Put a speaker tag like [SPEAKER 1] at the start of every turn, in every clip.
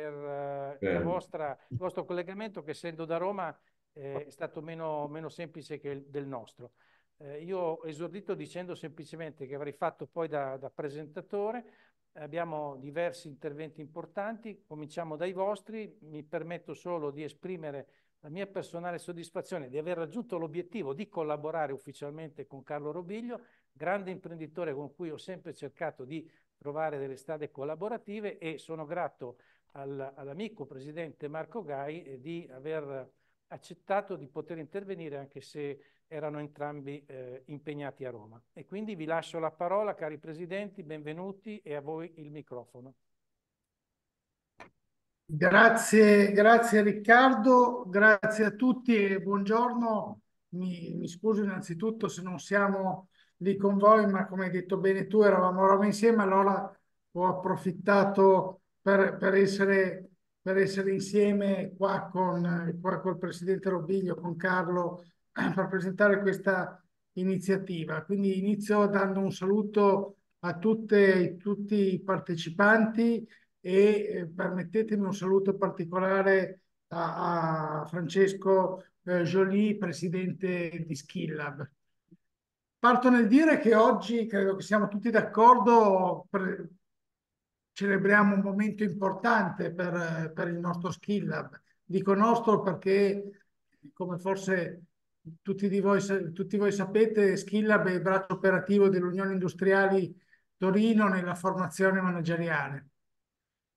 [SPEAKER 1] per eh. Certo. vostra, il vostro collegamento che essendo da Roma eh, è stato meno, meno, semplice che il, del nostro. Eh, io ho esordito dicendo semplicemente che avrei fatto poi da, da presentatore, abbiamo diversi interventi importanti, cominciamo dai vostri, mi permetto solo di esprimere la mia personale soddisfazione di aver raggiunto l'obiettivo di collaborare ufficialmente con Carlo Robiglio, grande imprenditore con cui ho sempre cercato di trovare delle strade collaborative e sono grato all'amico presidente Marco Gai eh, di aver accettato di poter intervenire anche se erano entrambi eh, impegnati a Roma. E quindi vi lascio la parola, cari presidenti, benvenuti e a voi il microfono.
[SPEAKER 2] Grazie, grazie Riccardo, grazie a tutti e buongiorno. Mi, mi scuso innanzitutto se non siamo lì con voi, ma come hai detto bene tu, eravamo a Roma insieme, allora ho approfittato per, per, essere, per essere, insieme qua con, qua col Presidente Robiglio, con Carlo, per presentare questa iniziativa. Quindi inizio dando un saluto a tutte, tutti i partecipanti e eh, permettetemi un saluto particolare a, a Francesco eh, Jolie, presidente di Skillab. Parto nel dire che oggi credo che siamo tutti d'accordo celebriamo un momento importante per, per il nostro Skill Lab. Dico nostro perché, come forse tutti, di voi, tutti voi sapete, Skill Lab è il braccio operativo dell'Unione Industriali Torino nella formazione manageriale.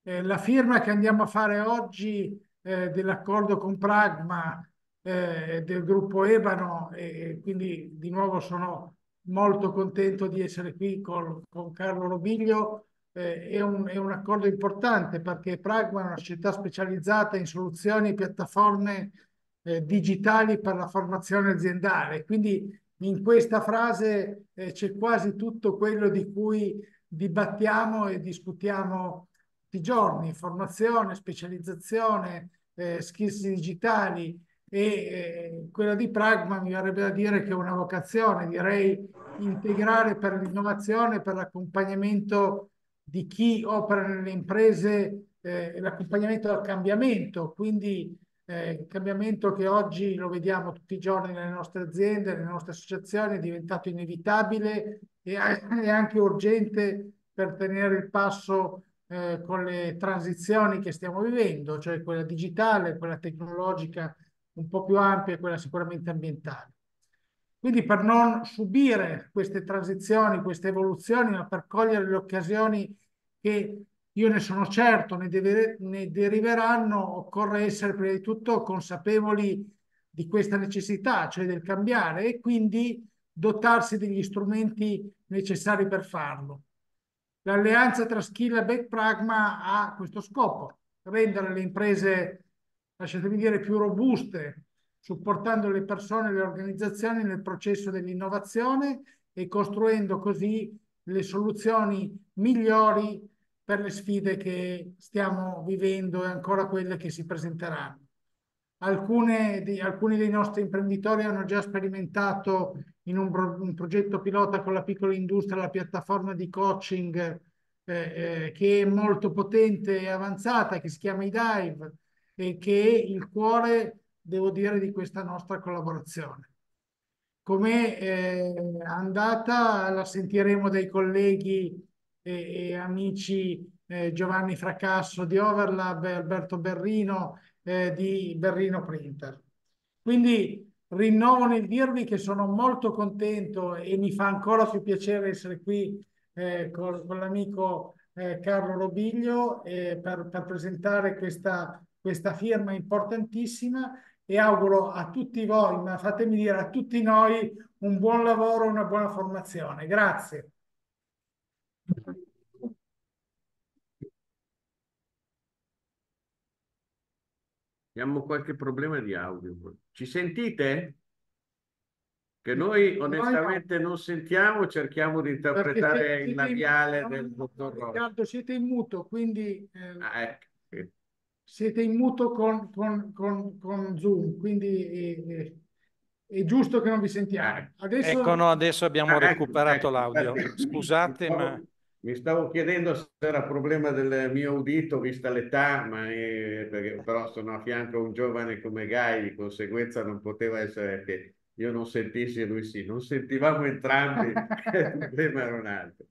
[SPEAKER 2] Eh, la firma che andiamo a fare oggi eh, dell'accordo con Pragma eh, del gruppo Ebano e quindi di nuovo sono molto contento di essere qui con, con Carlo Robiglio eh, è, un, è, un, accordo importante perché Pragma è una società specializzata in soluzioni e piattaforme eh, digitali per la formazione aziendale. Quindi in questa frase eh, c'è quasi tutto quello di cui dibattiamo e discutiamo tutti i giorni, formazione, specializzazione, eh, skills digitali e eh, quella di Pragma mi verrebbe da dire che è una vocazione, direi integrare per l'innovazione, per l'accompagnamento di chi opera nelle imprese eh, l'accompagnamento al cambiamento, quindi eh, il cambiamento che oggi lo vediamo tutti i giorni nelle nostre aziende, nelle nostre associazioni, è diventato inevitabile e anche urgente per tenere il passo eh, con le transizioni che stiamo vivendo, cioè quella digitale, quella tecnologica un po' più ampia e quella sicuramente ambientale. Quindi per non subire queste transizioni, queste evoluzioni, ma per cogliere le occasioni che io ne sono certo, ne, deve, ne deriveranno, occorre essere prima di tutto consapevoli di questa necessità, cioè del cambiare, e quindi dotarsi degli strumenti necessari per farlo. L'alleanza tra Skillab e Back Pragma ha questo scopo, rendere le imprese, lasciatemi dire, più robuste, supportando le persone e le organizzazioni nel processo dell'innovazione e costruendo così le soluzioni migliori per le sfide che stiamo vivendo e ancora quelle che si presenteranno. Di, alcuni dei nostri imprenditori hanno già sperimentato in un, un, progetto pilota con la piccola industria la piattaforma di coaching eh, eh, che è molto potente e avanzata, che si chiama iDive e che è il cuore devo dire, di questa nostra collaborazione. Come è eh, andata la sentiremo dai colleghi e, e amici eh, Giovanni Fracasso di Overlab e Alberto Berrino eh, di Berrino Printer. Quindi rinnovo nel dirvi che sono molto contento e mi fa ancora più piacere essere qui eh, con, con l'amico eh, Carlo Robiglio eh, per, per, presentare questa, questa firma importantissima e auguro a tutti voi, ma fatemi dire a tutti noi, un buon lavoro e una buona formazione. Grazie.
[SPEAKER 3] Abbiamo qualche problema di audio. Ci sentite? Che noi onestamente non sentiamo, cerchiamo di interpretare il labiale del dottor Rossi.
[SPEAKER 2] Riccardo, siete in muto, quindi... Eh...
[SPEAKER 3] Ah, ecco
[SPEAKER 2] siete in muto con, con, con, con Zoom, quindi è, è, giusto che non vi sentiamo. Ecco, adesso... Ecco,
[SPEAKER 1] no,
[SPEAKER 3] adesso abbiamo ecco, recuperato ecco, l'audio. Ecco. Scusate, mi stavo, ma... Mi stavo chiedendo se era problema del mio udito, vista l'età, ma è... Perché, però sono a fianco a un giovane come Gai, di conseguenza non poteva essere che io non sentissi e lui sì. Non sentivamo entrambi, il problema era un altro.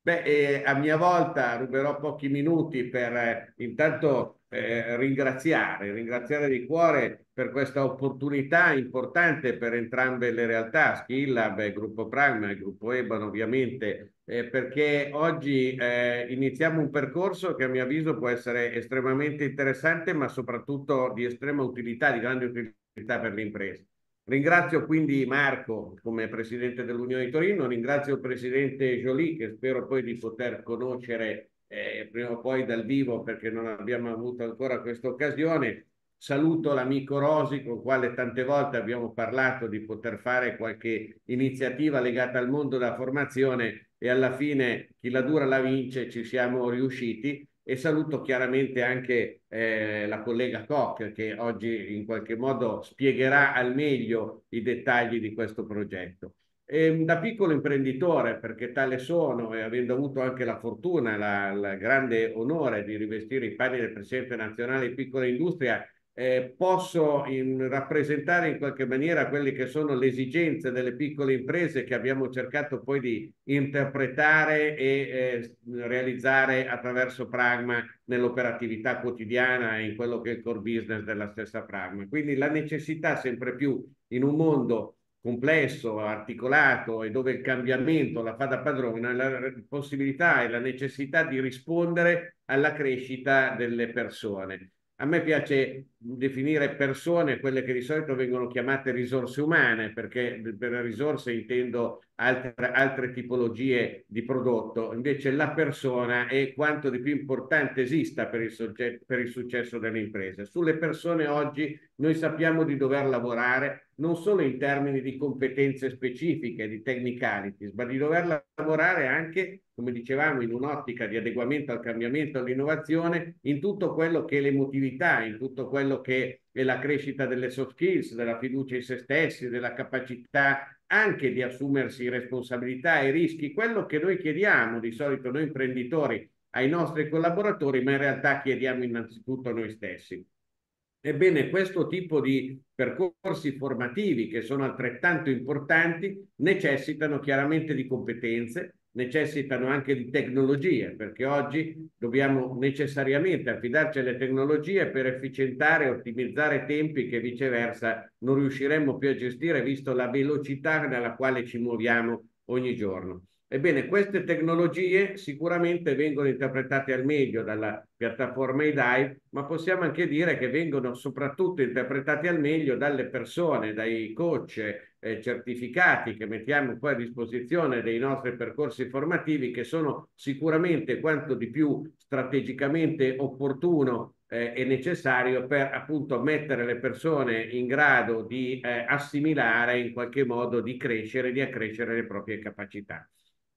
[SPEAKER 3] Beh, eh, a mia volta ruberò pochi minuti per eh, intanto eh, ringraziare, ringraziare di cuore per questa opportunità importante per entrambe le realtà, Skillab, Gruppo Pragma Gruppo Eban ovviamente, eh, perché oggi eh, iniziamo un percorso che a mio avviso può essere estremamente interessante, ma soprattutto di estrema utilità, di grande utilità per le imprese. Ringrazio quindi Marco come Presidente dell'Unione di Torino, ringrazio il Presidente Jolie che spero poi di poter conoscere eh, prima o poi dal vivo perché non abbiamo avuto ancora questa occasione.
[SPEAKER 4] Saluto l'amico Rosi con il quale tante volte abbiamo parlato di poter fare qualche iniziativa legata al mondo della formazione
[SPEAKER 3] e alla fine chi la dura la vince, ci siamo riusciti e saluto chiaramente anche eh, la collega Koch che oggi in qualche modo spiegherà al meglio i dettagli di questo progetto. E ehm, da piccolo imprenditore, perché tale sono, e avendo avuto anche la fortuna il grande onore di rivestire i panni del Presidente nazionale di piccola industria, eh, posso in, rappresentare in qualche maniera quelle che sono le esigenze delle piccole imprese che abbiamo cercato poi di interpretare e eh, realizzare attraverso Pragma nell'operatività quotidiana e in quello che è il core business della stessa Pragma. Quindi la necessità sempre più in un mondo complesso, articolato e dove il cambiamento la fa da padrona, la possibilità e la necessità di rispondere alla crescita delle persone. A me piace definire persone quelle che di solito vengono chiamate risorse umane, perché per risorse intendo altre, altre tipologie di prodotto, invece la persona è quanto di più importante esista per il, soggetto, per il successo delle imprese. Sulle persone oggi noi sappiamo di dover lavorare non solo in termini di competenze specifiche, di technicalities, ma di dover lavorare anche, come dicevamo, in un'ottica di adeguamento al cambiamento, all'innovazione, in tutto quello che è l'emotività, in tutto quello che è la crescita delle soft skills, della fiducia in se stessi, della capacità anche di assumersi responsabilità e rischi, quello che noi chiediamo di solito noi imprenditori ai nostri collaboratori, ma in realtà chiediamo innanzitutto a noi stessi. Ebbene, questo tipo di percorsi formativi, che sono altrettanto importanti, necessitano chiaramente di competenze, necessitano anche di tecnologie, perché oggi dobbiamo necessariamente affidarci alle tecnologie per efficientare e ottimizzare tempi che viceversa non riusciremmo più a gestire, visto la velocità nella quale ci muoviamo ogni giorno. Ebbene, queste tecnologie sicuramente vengono interpretate al meglio dalla piattaforma IDAI, ma possiamo anche dire che vengono soprattutto interpretate al meglio dalle persone, dai coach eh, certificati che mettiamo poi a disposizione dei nostri percorsi formativi, che sono sicuramente quanto di più strategicamente opportuno eh, è necessario per appunto mettere le persone in grado di eh, assimilare in qualche modo di crescere, di accrescere le proprie capacità.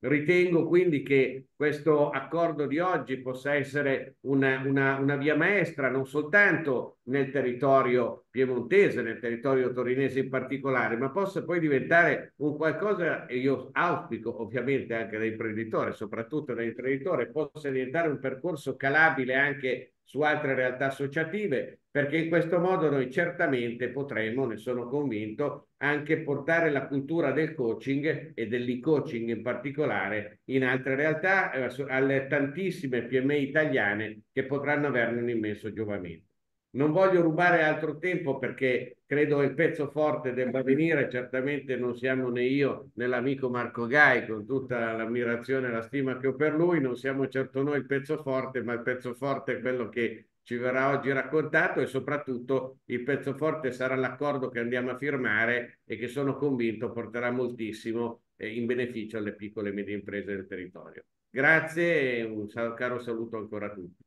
[SPEAKER 3] Ritengo quindi che questo accordo di oggi possa essere una, una, una, via maestra non soltanto nel territorio piemontese, nel territorio torinese in particolare, ma possa poi diventare un qualcosa, e io auspico ovviamente anche da imprenditore, soprattutto da imprenditore, possa diventare un percorso calabile anche su altre realtà associative, perché in questo modo noi certamente potremo, ne sono convinto, anche portare la cultura del coaching e dell'e-coaching in particolare in altre realtà, eh, alle tantissime PMI italiane che potranno averne un immenso giovamento. Non voglio rubare altro tempo perché credo il pezzo forte debba venire, certamente non siamo né io né l'amico Marco Gai, con tutta l'ammirazione e la stima che ho per lui, non siamo certo noi il pezzo forte, ma il pezzo forte è quello che ci verrà oggi raccontato e soprattutto il pezzo forte sarà l'accordo che andiamo a firmare e che sono convinto porterà moltissimo eh, in beneficio alle piccole e medie imprese del territorio. Grazie e un caro saluto ancora a tutti.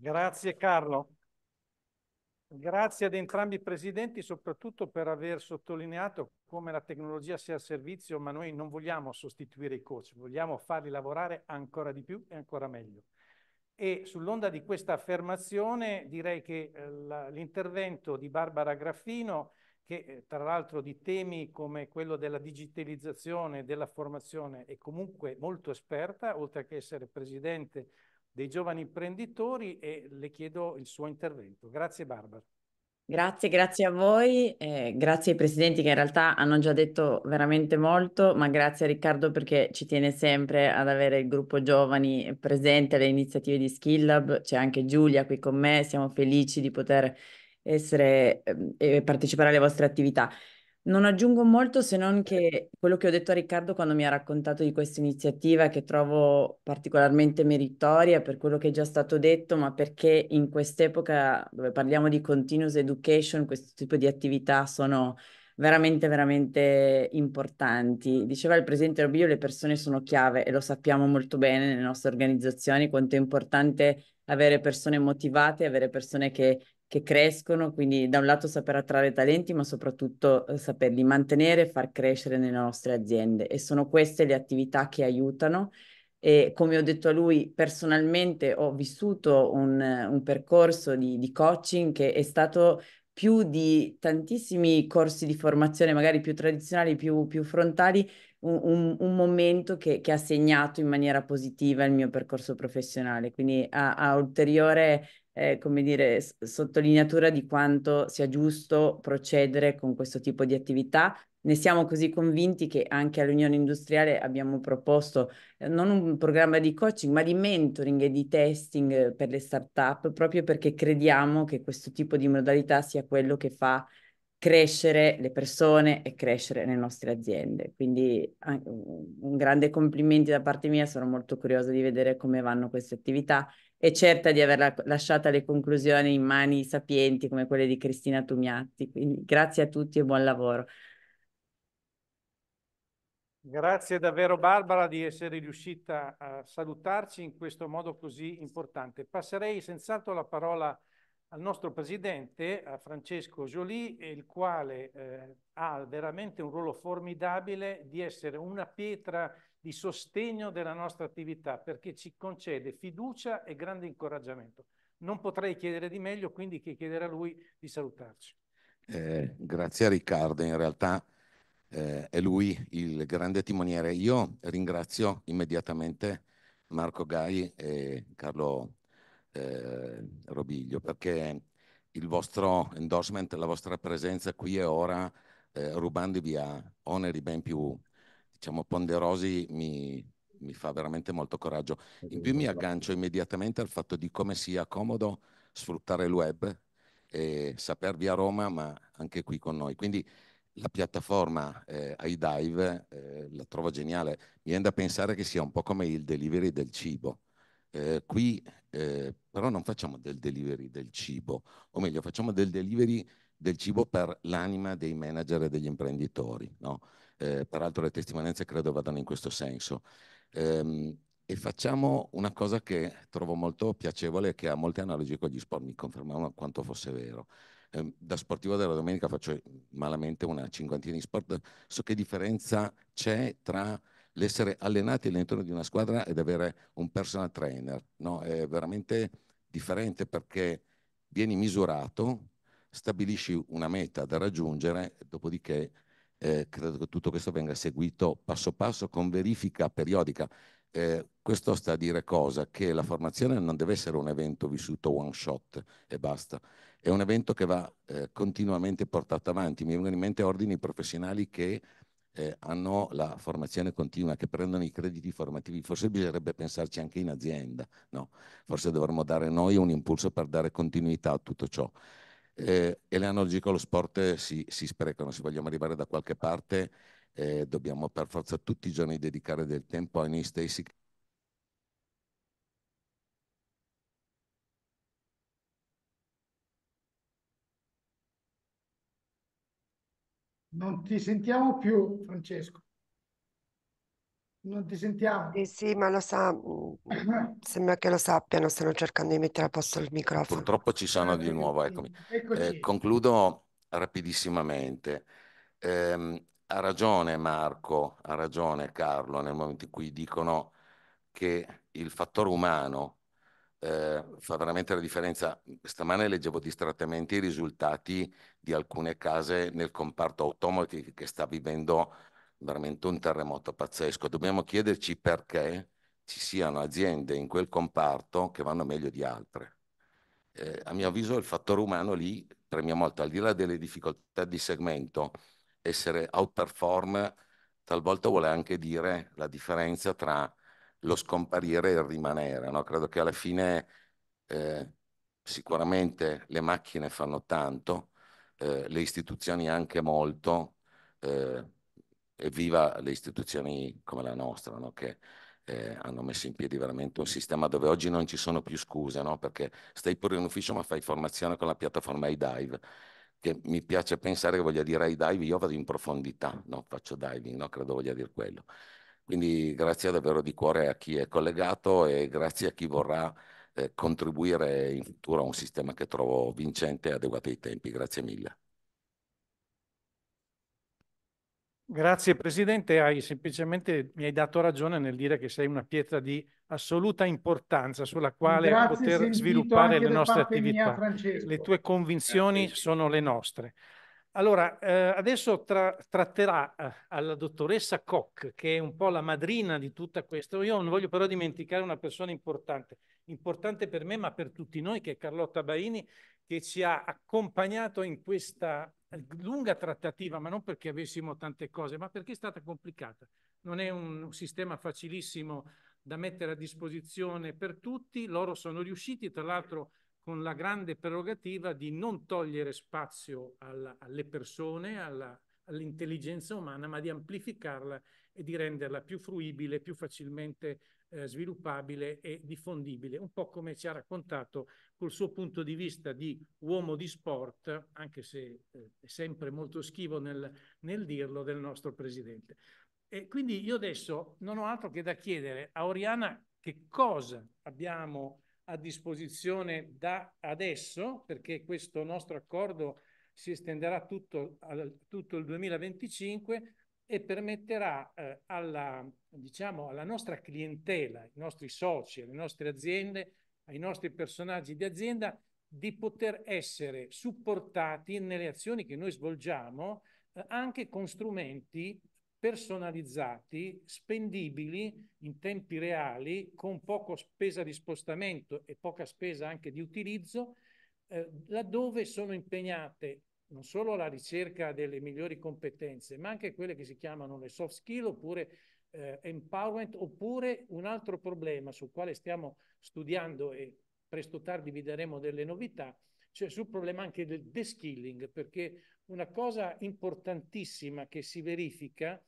[SPEAKER 1] Grazie Carlo. Grazie ad entrambi i presidenti soprattutto per aver sottolineato come la tecnologia sia a servizio, ma noi non vogliamo sostituire i coach, vogliamo farli lavorare ancora di più e ancora meglio. E sull'onda di questa affermazione direi che eh, l'intervento di Barbara Graffino, che eh, tra l'altro di temi come quello della digitalizzazione, della formazione, è comunque molto esperta, oltre che essere presidente dei giovani imprenditori e le chiedo il suo intervento. Grazie Barbara.
[SPEAKER 4] Grazie, grazie a voi, eh, grazie ai presidenti che in realtà hanno già detto veramente molto, ma grazie a Riccardo perché ci tiene sempre ad avere il gruppo giovani presente alle iniziative di Skill Lab, c'è anche Giulia qui con me, siamo felici di poter essere eh, e partecipare alle vostre attività. Non aggiungo molto se non che quello che ho detto a Riccardo quando mi ha raccontato di questa iniziativa che trovo particolarmente meritoria per quello che è già stato detto, ma perché in quest'epoca dove parliamo di continuous education, questo tipo di attività sono veramente, veramente importanti. Diceva il Presidente Robio, le persone sono chiave e lo sappiamo molto bene nelle nostre organizzazioni quanto è importante avere persone motivate, avere persone che che crescono, quindi da un lato saper attrarre talenti, ma soprattutto eh, saperli mantenere e far crescere nelle nostre aziende. E sono queste le attività che aiutano. E come ho detto a lui, personalmente ho vissuto un, eh, un percorso di, di coaching che è stato più di tantissimi corsi di formazione, magari più tradizionali, più, più frontali, un, un, un momento che, che, ha segnato in maniera positiva il mio percorso professionale. Quindi ha, a ulteriore eh, come dire, sottolineatura di quanto sia giusto procedere con questo tipo di attività. Ne siamo così convinti che anche all'Unione Industriale abbiamo proposto eh, non un programma di coaching, ma di mentoring e di testing per le start-up, proprio perché crediamo che questo tipo di modalità sia quello che fa crescere le persone e crescere le nostre aziende. Quindi un grande complimento da parte mia, sono molto curiosa di vedere come vanno queste attività e certa di aver lasciato le conclusioni in mani sapienti come quelle di Cristina Tumiatti. Quindi grazie a tutti e buon lavoro.
[SPEAKER 1] Grazie davvero Barbara di essere riuscita a salutarci in questo modo così importante. Passerei senz'altro la parola al nostro presidente, a Francesco Joly, il quale eh, ha veramente un ruolo formidabile di essere una pietra di sostegno della nostra attività perché ci concede fiducia e grande incoraggiamento. Non potrei chiedere di meglio, quindi che chiedere a lui di salutarci.
[SPEAKER 5] Eh, grazie a Riccardo, in realtà eh, è lui il grande timoniere. Io ringrazio immediatamente Marco Gai e Carlo eh, Robiglio perché il vostro endorsement, la vostra presenza qui e ora, eh, rubandovi a oneri ben più diciamo, Ponderosi mi, mi fa veramente molto coraggio. In più mi aggancio immediatamente al fatto di come sia comodo sfruttare il web e sapervi a Roma, ma anche qui con noi. Quindi la piattaforma eh, iDive eh, la trovo geniale. Mi viene da pensare che sia un po' come il delivery del cibo. Eh, qui eh, però non facciamo del delivery del cibo, o meglio facciamo del delivery del cibo per l'anima dei manager e degli imprenditori. No? eh, peraltro le testimonianze credo vadano in questo senso. Ehm, e facciamo una cosa che trovo molto piacevole e che ha molte analogie con gli sport, mi confermavano quanto fosse vero. Ehm, da sportivo della domenica faccio malamente una cinquantina di sport, so che differenza c'è tra l'essere allenati all'interno di una squadra ed avere un personal trainer, no? È veramente differente perché vieni misurato, stabilisci una meta da raggiungere, dopodiché eh, credo che tutto questo venga seguito passo passo con verifica periodica. Eh, questo sta a dire cosa? Che la formazione non deve essere un evento vissuto one shot e basta, è un evento che va eh, continuamente portato avanti. Mi vengono in mente ordini professionali che eh, hanno la formazione continua, che prendono i crediti formativi. Forse bisognerebbe pensarci anche in azienda, no? Forse dovremmo dare noi un impulso per dare continuità a tutto ciò eh, e le analogico allo sport si, si sprecano, se vogliamo arrivare da qualche parte eh, dobbiamo per forza tutti i giorni dedicare del tempo a noi stessi.
[SPEAKER 2] Non ti sentiamo più, Francesco. Non ti sentiamo. Sì, sì, ma lo sa, mm,
[SPEAKER 6] sembra che lo sappiano, stanno cercando di mettere a posto il microfono.
[SPEAKER 5] Purtroppo ci sono di nuovo, eccomi. Eh, concludo rapidissimamente. Eh, ha ragione Marco, ha ragione Carlo nel momento in cui dicono che il fattore umano eh, fa veramente la differenza. Stamane leggevo distrattamente i risultati di alcune case nel comparto automotive che sta vivendo veramente un terremoto pazzesco. Dobbiamo chiederci perché ci siano aziende in quel comparto che vanno meglio di altre. Eh, a mio avviso il fattore umano lì premia molto, al di là delle difficoltà di segmento, essere outperform talvolta vuole anche dire la differenza tra lo scomparire e il rimanere. No? Credo che alla fine eh, sicuramente le macchine fanno tanto, eh, le istituzioni anche molto, eh, e viva le istituzioni come la nostra, no? che eh, hanno messo in piedi veramente un sistema dove oggi non ci sono più scuse, no? perché stai pure in ufficio ma fai formazione con la piattaforma iDive che mi piace pensare che voglia dire iDive, io vado in profondità, no? faccio diving, no? credo voglia dire quello. Quindi grazie davvero di cuore a chi è collegato e grazie a chi vorrà eh, contribuire in futuro a un sistema che trovo vincente e adeguato ai tempi. Grazie mille.
[SPEAKER 1] Grazie Presidente, hai semplicemente mi hai dato ragione nel dire che sei una pietra di assoluta importanza sulla quale Grazie, poter sviluppare le nostre attività. Mia, le tue convinzioni Grazie. sono le nostre. Allora, eh, adesso tra tratterà eh, alla dottoressa Koch, che è un po' la madrina di tutta questa. Io non voglio però dimenticare una persona importante, importante per me ma per tutti noi, che è Carlotta Baini, che ci ha accompagnato in questa eh, lunga trattativa, ma non perché avessimo tante cose, ma perché è stata complicata. Non è un, un sistema facilissimo da mettere a disposizione per tutti. Loro sono riusciti, tra l'altro con la grande prerogativa di non togliere spazio alla, alle persone, all'intelligenza all umana, ma di amplificarla e di renderla più fruibile, più facilmente eh, sviluppabile e diffondibile, un po' come ci ha raccontato col suo punto di vista di uomo di sport, anche se eh, è sempre molto schivo nel, nel dirlo, del nostro presidente. E quindi io adesso non ho altro che da chiedere a Oriana che cosa abbiamo a disposizione da adesso, perché questo nostro accordo si estenderà tutto, al, tutto il 2025 e permetterà eh, alla, diciamo, alla nostra clientela, ai nostri soci, alle nostre aziende, ai nostri personaggi di azienda di poter essere supportati nelle azioni che noi svolgiamo eh, anche con strumenti personalizzati, spendibili in tempi reali, con poca spesa di spostamento e poca spesa anche di utilizzo, eh, laddove sono impegnate non solo la ricerca delle migliori competenze, ma anche quelle che si chiamano le soft skill oppure eh, empowerment, oppure un altro problema sul quale stiamo studiando e presto o tardi vi daremo delle novità, cioè sul problema anche del deskilling, perché una cosa importantissima che si verifica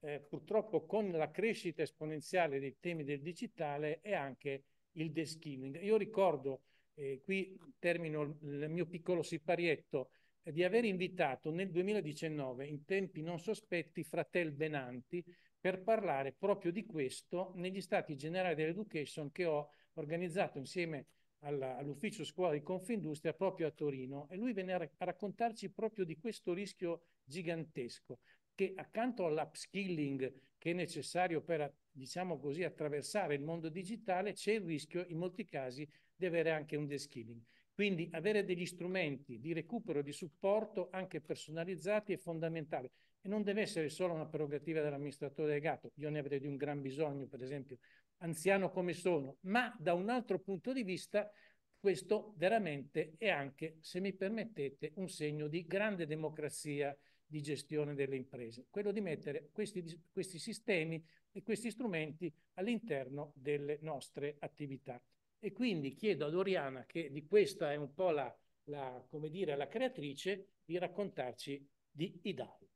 [SPEAKER 1] eh, purtroppo con la crescita esponenziale dei temi del digitale è anche il de-skilling. Io ricordo, eh, qui termino il mio piccolo siparietto, eh, di aver invitato nel 2019, in tempi non sospetti, Fratel Benanti per parlare proprio di questo negli Stati Generali dell'Education che ho organizzato insieme all'ufficio all scuola di Confindustria proprio a Torino e lui venne a, raccontarci proprio di questo rischio gigantesco che accanto all'upskilling che è necessario per, diciamo così, attraversare il mondo digitale, c'è il rischio in molti casi di avere anche un deskilling. Quindi avere degli strumenti di recupero, di supporto anche personalizzati è fondamentale e non deve essere solo una prerogativa dell'amministratore legato, io ne avrei di un gran bisogno, per esempio, anziano come sono, ma da un altro punto di vista questo veramente è anche, se mi permettete, un segno di grande democrazia di gestione delle imprese, quello di mettere questi, questi sistemi e questi strumenti all'interno delle nostre attività. E quindi chiedo ad Oriana, che di questa è un po' la, la, dire, la creatrice, di raccontarci di IDAI.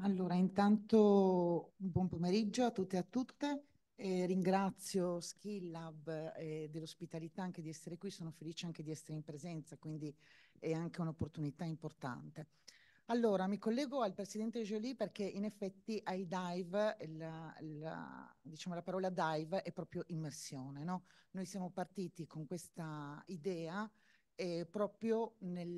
[SPEAKER 7] Allora, intanto buon pomeriggio a tutte e a tutte. Eh, ringrazio Skill eh, dell'ospitalità anche di essere qui, sono felice anche di essere in presenza, quindi è anche un'opportunità importante. Allora, mi collego al presidente Jolie perché in effetti ai dive, la, la, diciamo la parola dive è proprio immersione. No? Noi siamo partiti con questa idea eh, proprio nel,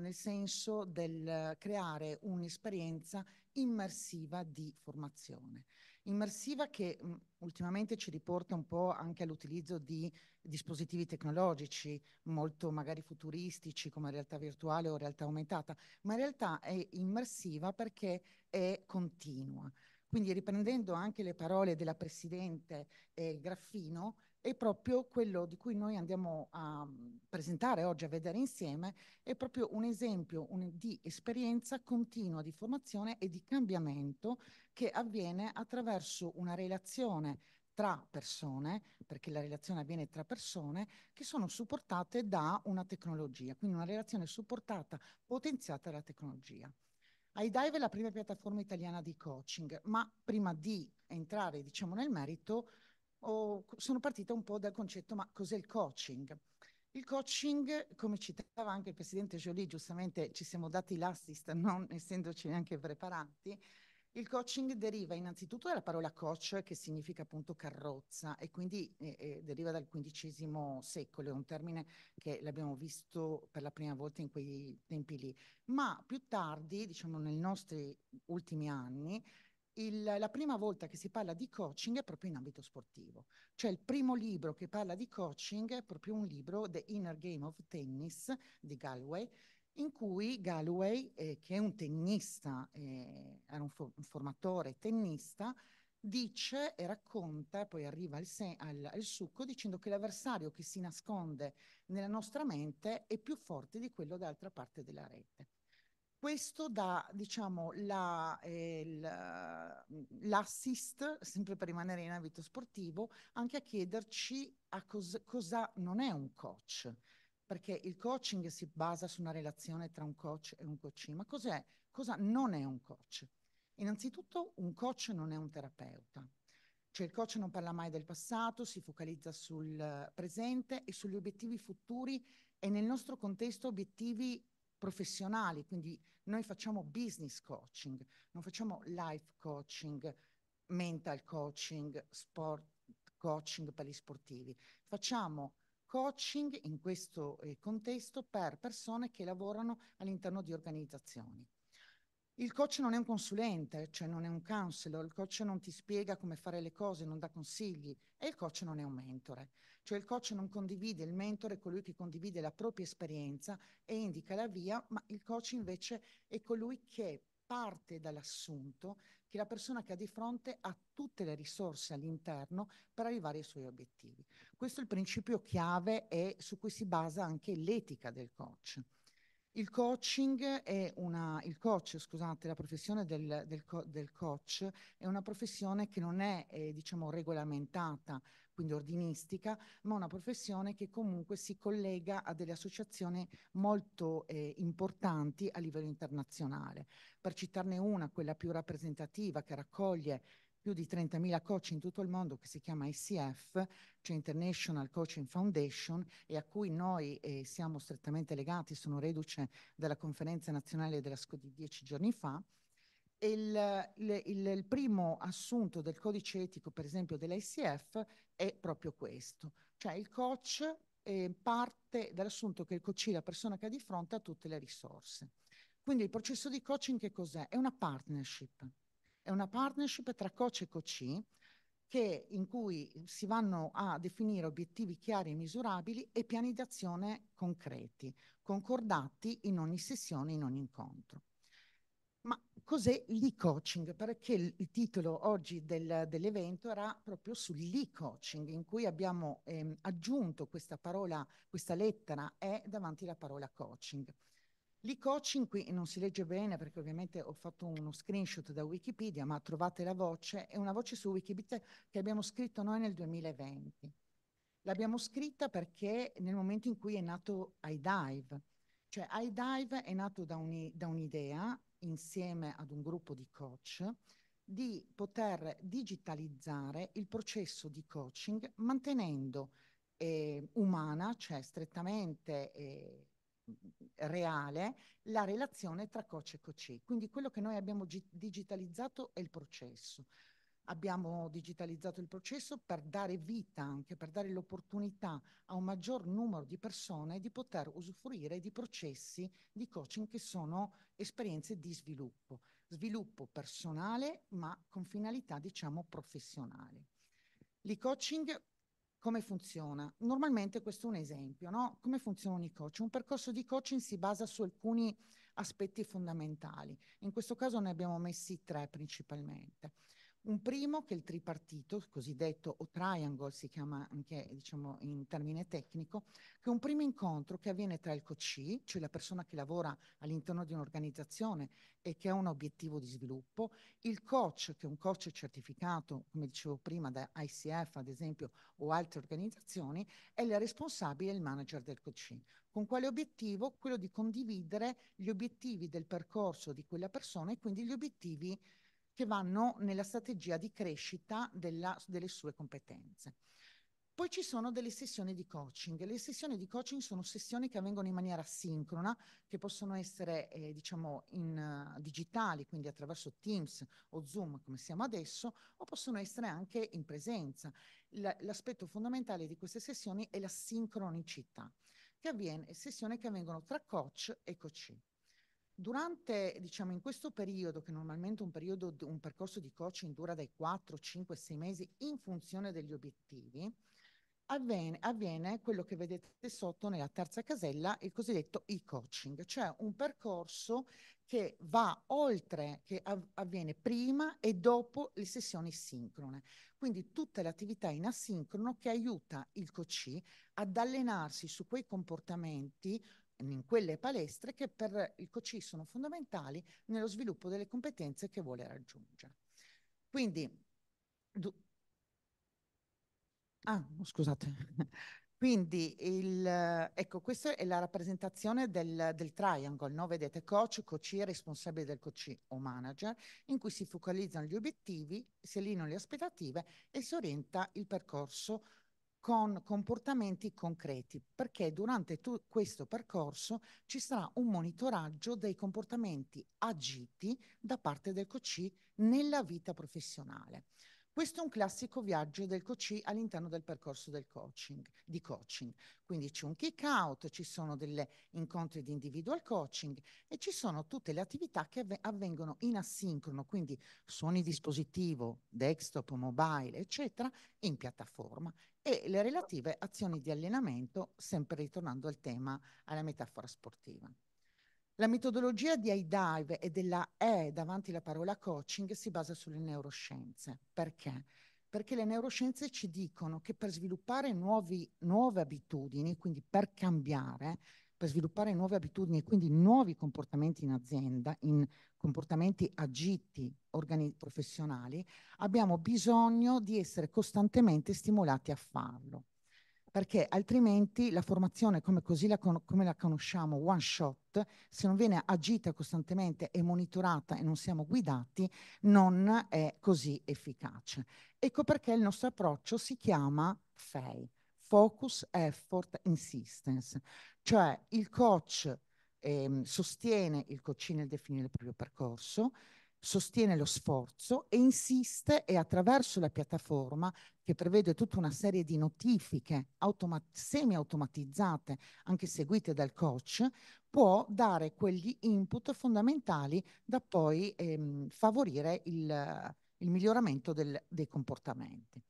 [SPEAKER 7] nel senso del creare un'esperienza immersiva di formazione immersiva che mh, mm, ultimamente ci riporta un po' anche all'utilizzo di dispositivi tecnologici molto magari futuristici come realtà virtuale o realtà aumentata, ma in realtà è immersiva perché è continua. Quindi riprendendo anche le parole della Presidente eh, Graffino, è proprio quello di cui noi andiamo a mm, presentare oggi, a vedere insieme, è proprio un esempio un, di esperienza continua di formazione e di cambiamento che avviene attraverso una relazione tra persone, perché la relazione avviene tra persone, che sono supportate da una tecnologia, quindi una relazione supportata, potenziata dalla tecnologia. iDive è la prima piattaforma italiana di coaching, ma prima di entrare diciamo, nel merito, ho, sono partita un po' dal concetto ma cos'è il coaching? Il coaching, come citava anche il presidente Jolie, giustamente ci siamo dati l'assist non essendoci neanche preparati, il coaching deriva innanzitutto dalla parola coach che significa appunto carrozza e quindi eh, eh deriva dal XV secolo, è un termine che l'abbiamo visto per la prima volta in quei tempi lì, ma più tardi, diciamo nei nostri ultimi anni, il, la prima volta che si parla di coaching è proprio in ambito sportivo. Cioè il primo libro che parla di coaching è proprio un libro, The Inner Game of Tennis di Galway, in cui Galway, eh, che è un tennista, eh, era un, for- un, formatore tennista, dice e racconta, poi arriva al, se- al, al succo, dicendo che l'avversario che si nasconde nella nostra mente è più forte di quello dall'altra parte della rete. Questo dà diciamo, la, eh, mm, l'assist, sempre per rimanere in ambito sportivo, anche a chiederci a cos- cosa non è un coach, perché il coaching si basa su una relazione tra un coach e un coachee, ma cos'è, cosa non è un coach? Innanzitutto un coach non è un terapeuta, cioè il coach non parla mai del passato, si focalizza sul presente e sugli obiettivi futuri e nel nostro contesto obiettivi professionali, quindi noi facciamo business coaching, non facciamo life coaching, mental coaching, sport coaching per gli sportivi, facciamo coaching in questo eh, contesto per persone che lavorano all'interno di organizzazioni. Il coach non è un consulente, cioè non è un counselor, il coach non ti spiega come fare le cose, non dà consigli e il coach non è un mentore, cioè il coach non condivide, il mentore è colui che condivide la propria esperienza e indica la via, ma il coach invece è colui che parte dall'assunto che la persona che ha di fronte ha tutte le risorse all'interno per arrivare ai suoi obiettivi. Questo è il principio chiave e su cui si basa anche l'etica del coach. Il coaching è una, il coach, scusate, la professione del, del, co- del coach è una professione che non è, eh, diciamo, regolamentata, quindi ordinistica, ma una professione che comunque si collega a delle associazioni molto eh, importanti a livello internazionale. Per citarne una, quella più rappresentativa che raccoglie più di 30.000 coach in tutto il mondo che si chiama ICF, cioè International Coaching Foundation, e a cui noi eh, siamo strettamente legati, sono reduce dalla conferenza nazionale della SCO di dieci giorni fa. Il, il, il, primo assunto del codice etico, per esempio, dell'ICF è proprio questo, cioè il coach eh, parte dall'assunto che il coach è la persona che ha di fronte a tutte le risorse. Quindi il processo di coaching che cos'è? È una partnership è una partnership tra coach e coachee che, in cui si vanno a definire obiettivi chiari e misurabili e piani d'azione concreti, concordati in ogni sessione, in ogni incontro. Ma cos'è l'e-coaching? Perché il titolo oggi del, dell'evento era proprio sull'e-coaching, in cui abbiamo ehm, aggiunto questa parola, questa lettera E davanti alla parola coaching. L'e-coaching qui non si legge bene perché ovviamente ho fatto uno screenshot da Wikipedia, ma trovate la voce, è una voce su Wikipedia che abbiamo scritto noi nel 2020. L'abbiamo scritta perché nel momento in cui è nato iDive, cioè iDive è nato da, un, da un'idea insieme ad un gruppo di coach di poter digitalizzare il processo di coaching mantenendo eh, umana, cioè strettamente eh, reale la relazione tra coach e coachee. Quindi quello che noi abbiamo gi- digitalizzato è il processo. Abbiamo digitalizzato il processo per dare vita, anche per dare l'opportunità a un maggior numero di persone di poter usufruire di processi di coaching che sono esperienze di sviluppo, sviluppo personale ma con finalità diciamo professionali. L'e-coaching come funziona? Normalmente questo è un esempio, no? Come funzionano i coaching Un percorso di coaching si basa su alcuni aspetti fondamentali. In questo caso ne abbiamo messi tre principalmente. Un primo che è il tripartito, cosiddetto o triangle si chiama anche diciamo, in termine tecnico, che è un primo incontro che avviene tra il COCI, cioè la persona che lavora all'interno di un'organizzazione e che ha un obiettivo di sviluppo, il coach, che è un coach certificato, come dicevo prima, da ICF ad esempio o altre organizzazioni, e il responsabile, il manager del COCI. Con quale obiettivo? Quello di condividere gli obiettivi del percorso di quella persona e quindi gli obiettivi che vanno nella strategia di crescita della, delle sue competenze. Poi ci sono delle sessioni di coaching. Le sessioni di coaching sono sessioni che avvengono in maniera sincrona, che possono essere eh, diciamo in, uh, digitali, quindi attraverso Teams o Zoom come siamo adesso, o possono essere anche in presenza. L- l'aspetto fondamentale di queste sessioni è la sincronicità, che avviene, sessioni che avvengono tra coach e coachee. Durante, diciamo, in questo periodo, che normalmente un, periodo, un percorso di coaching dura dai 4, 5, 6 mesi in funzione degli obiettivi, avviene, avviene quello che vedete sotto nella terza casella, il cosiddetto e-coaching, cioè un percorso che va oltre, che av- avviene prima e dopo le sessioni sincrone. Quindi tutte le attività in asincrono che aiuta il coach ad allenarsi su quei comportamenti in quelle palestre che per il COCI sono fondamentali nello sviluppo delle competenze che vuole raggiungere. Quindi, ah, scusate. Quindi, il, ecco, questa è la rappresentazione del, del triangle, no? vedete coach, coach, responsabile del coach o manager, in cui si focalizzano gli obiettivi, si allineano le aspettative e si orienta il percorso con comportamenti concreti, perché durante questo percorso ci sarà un monitoraggio dei comportamenti agiti da parte del COC nella vita professionale. Questo è un classico viaggio del coachee all'interno del percorso del coaching, di coaching. Quindi c'è un kick out, ci sono degli incontri di individual coaching e ci sono tutte le attività che avvengono in asincrono, quindi su ogni dispositivo, desktop, mobile, eccetera, in piattaforma e le relative azioni di allenamento, sempre ritornando al tema, alla metafora sportiva. La metodologia di iDive e della E davanti alla parola coaching si basa sulle neuroscienze. Perché? Perché le neuroscienze ci dicono che per sviluppare nuovi, nuove abitudini, quindi per cambiare, per sviluppare nuove abitudini e quindi nuovi comportamenti in azienda, in comportamenti agiti organi- professionali, abbiamo bisogno di essere costantemente stimolati a farlo perché altrimenti la formazione come, la, con- come la conosciamo, one shot, se non viene agita costantemente e monitorata e non siamo guidati, non è così efficace. Ecco perché il nostro approccio si chiama FEI, Focus, Effort, Insistence, cioè il coach ehm, sostiene il coaching nel definire il proprio percorso, sostiene lo sforzo e insiste e attraverso la piattaforma che prevede tutta una serie di notifiche automa- semi-automatizzate, anche seguite dal coach, può dare quegli input fondamentali da poi ehm, favorire il, il miglioramento del, dei comportamenti.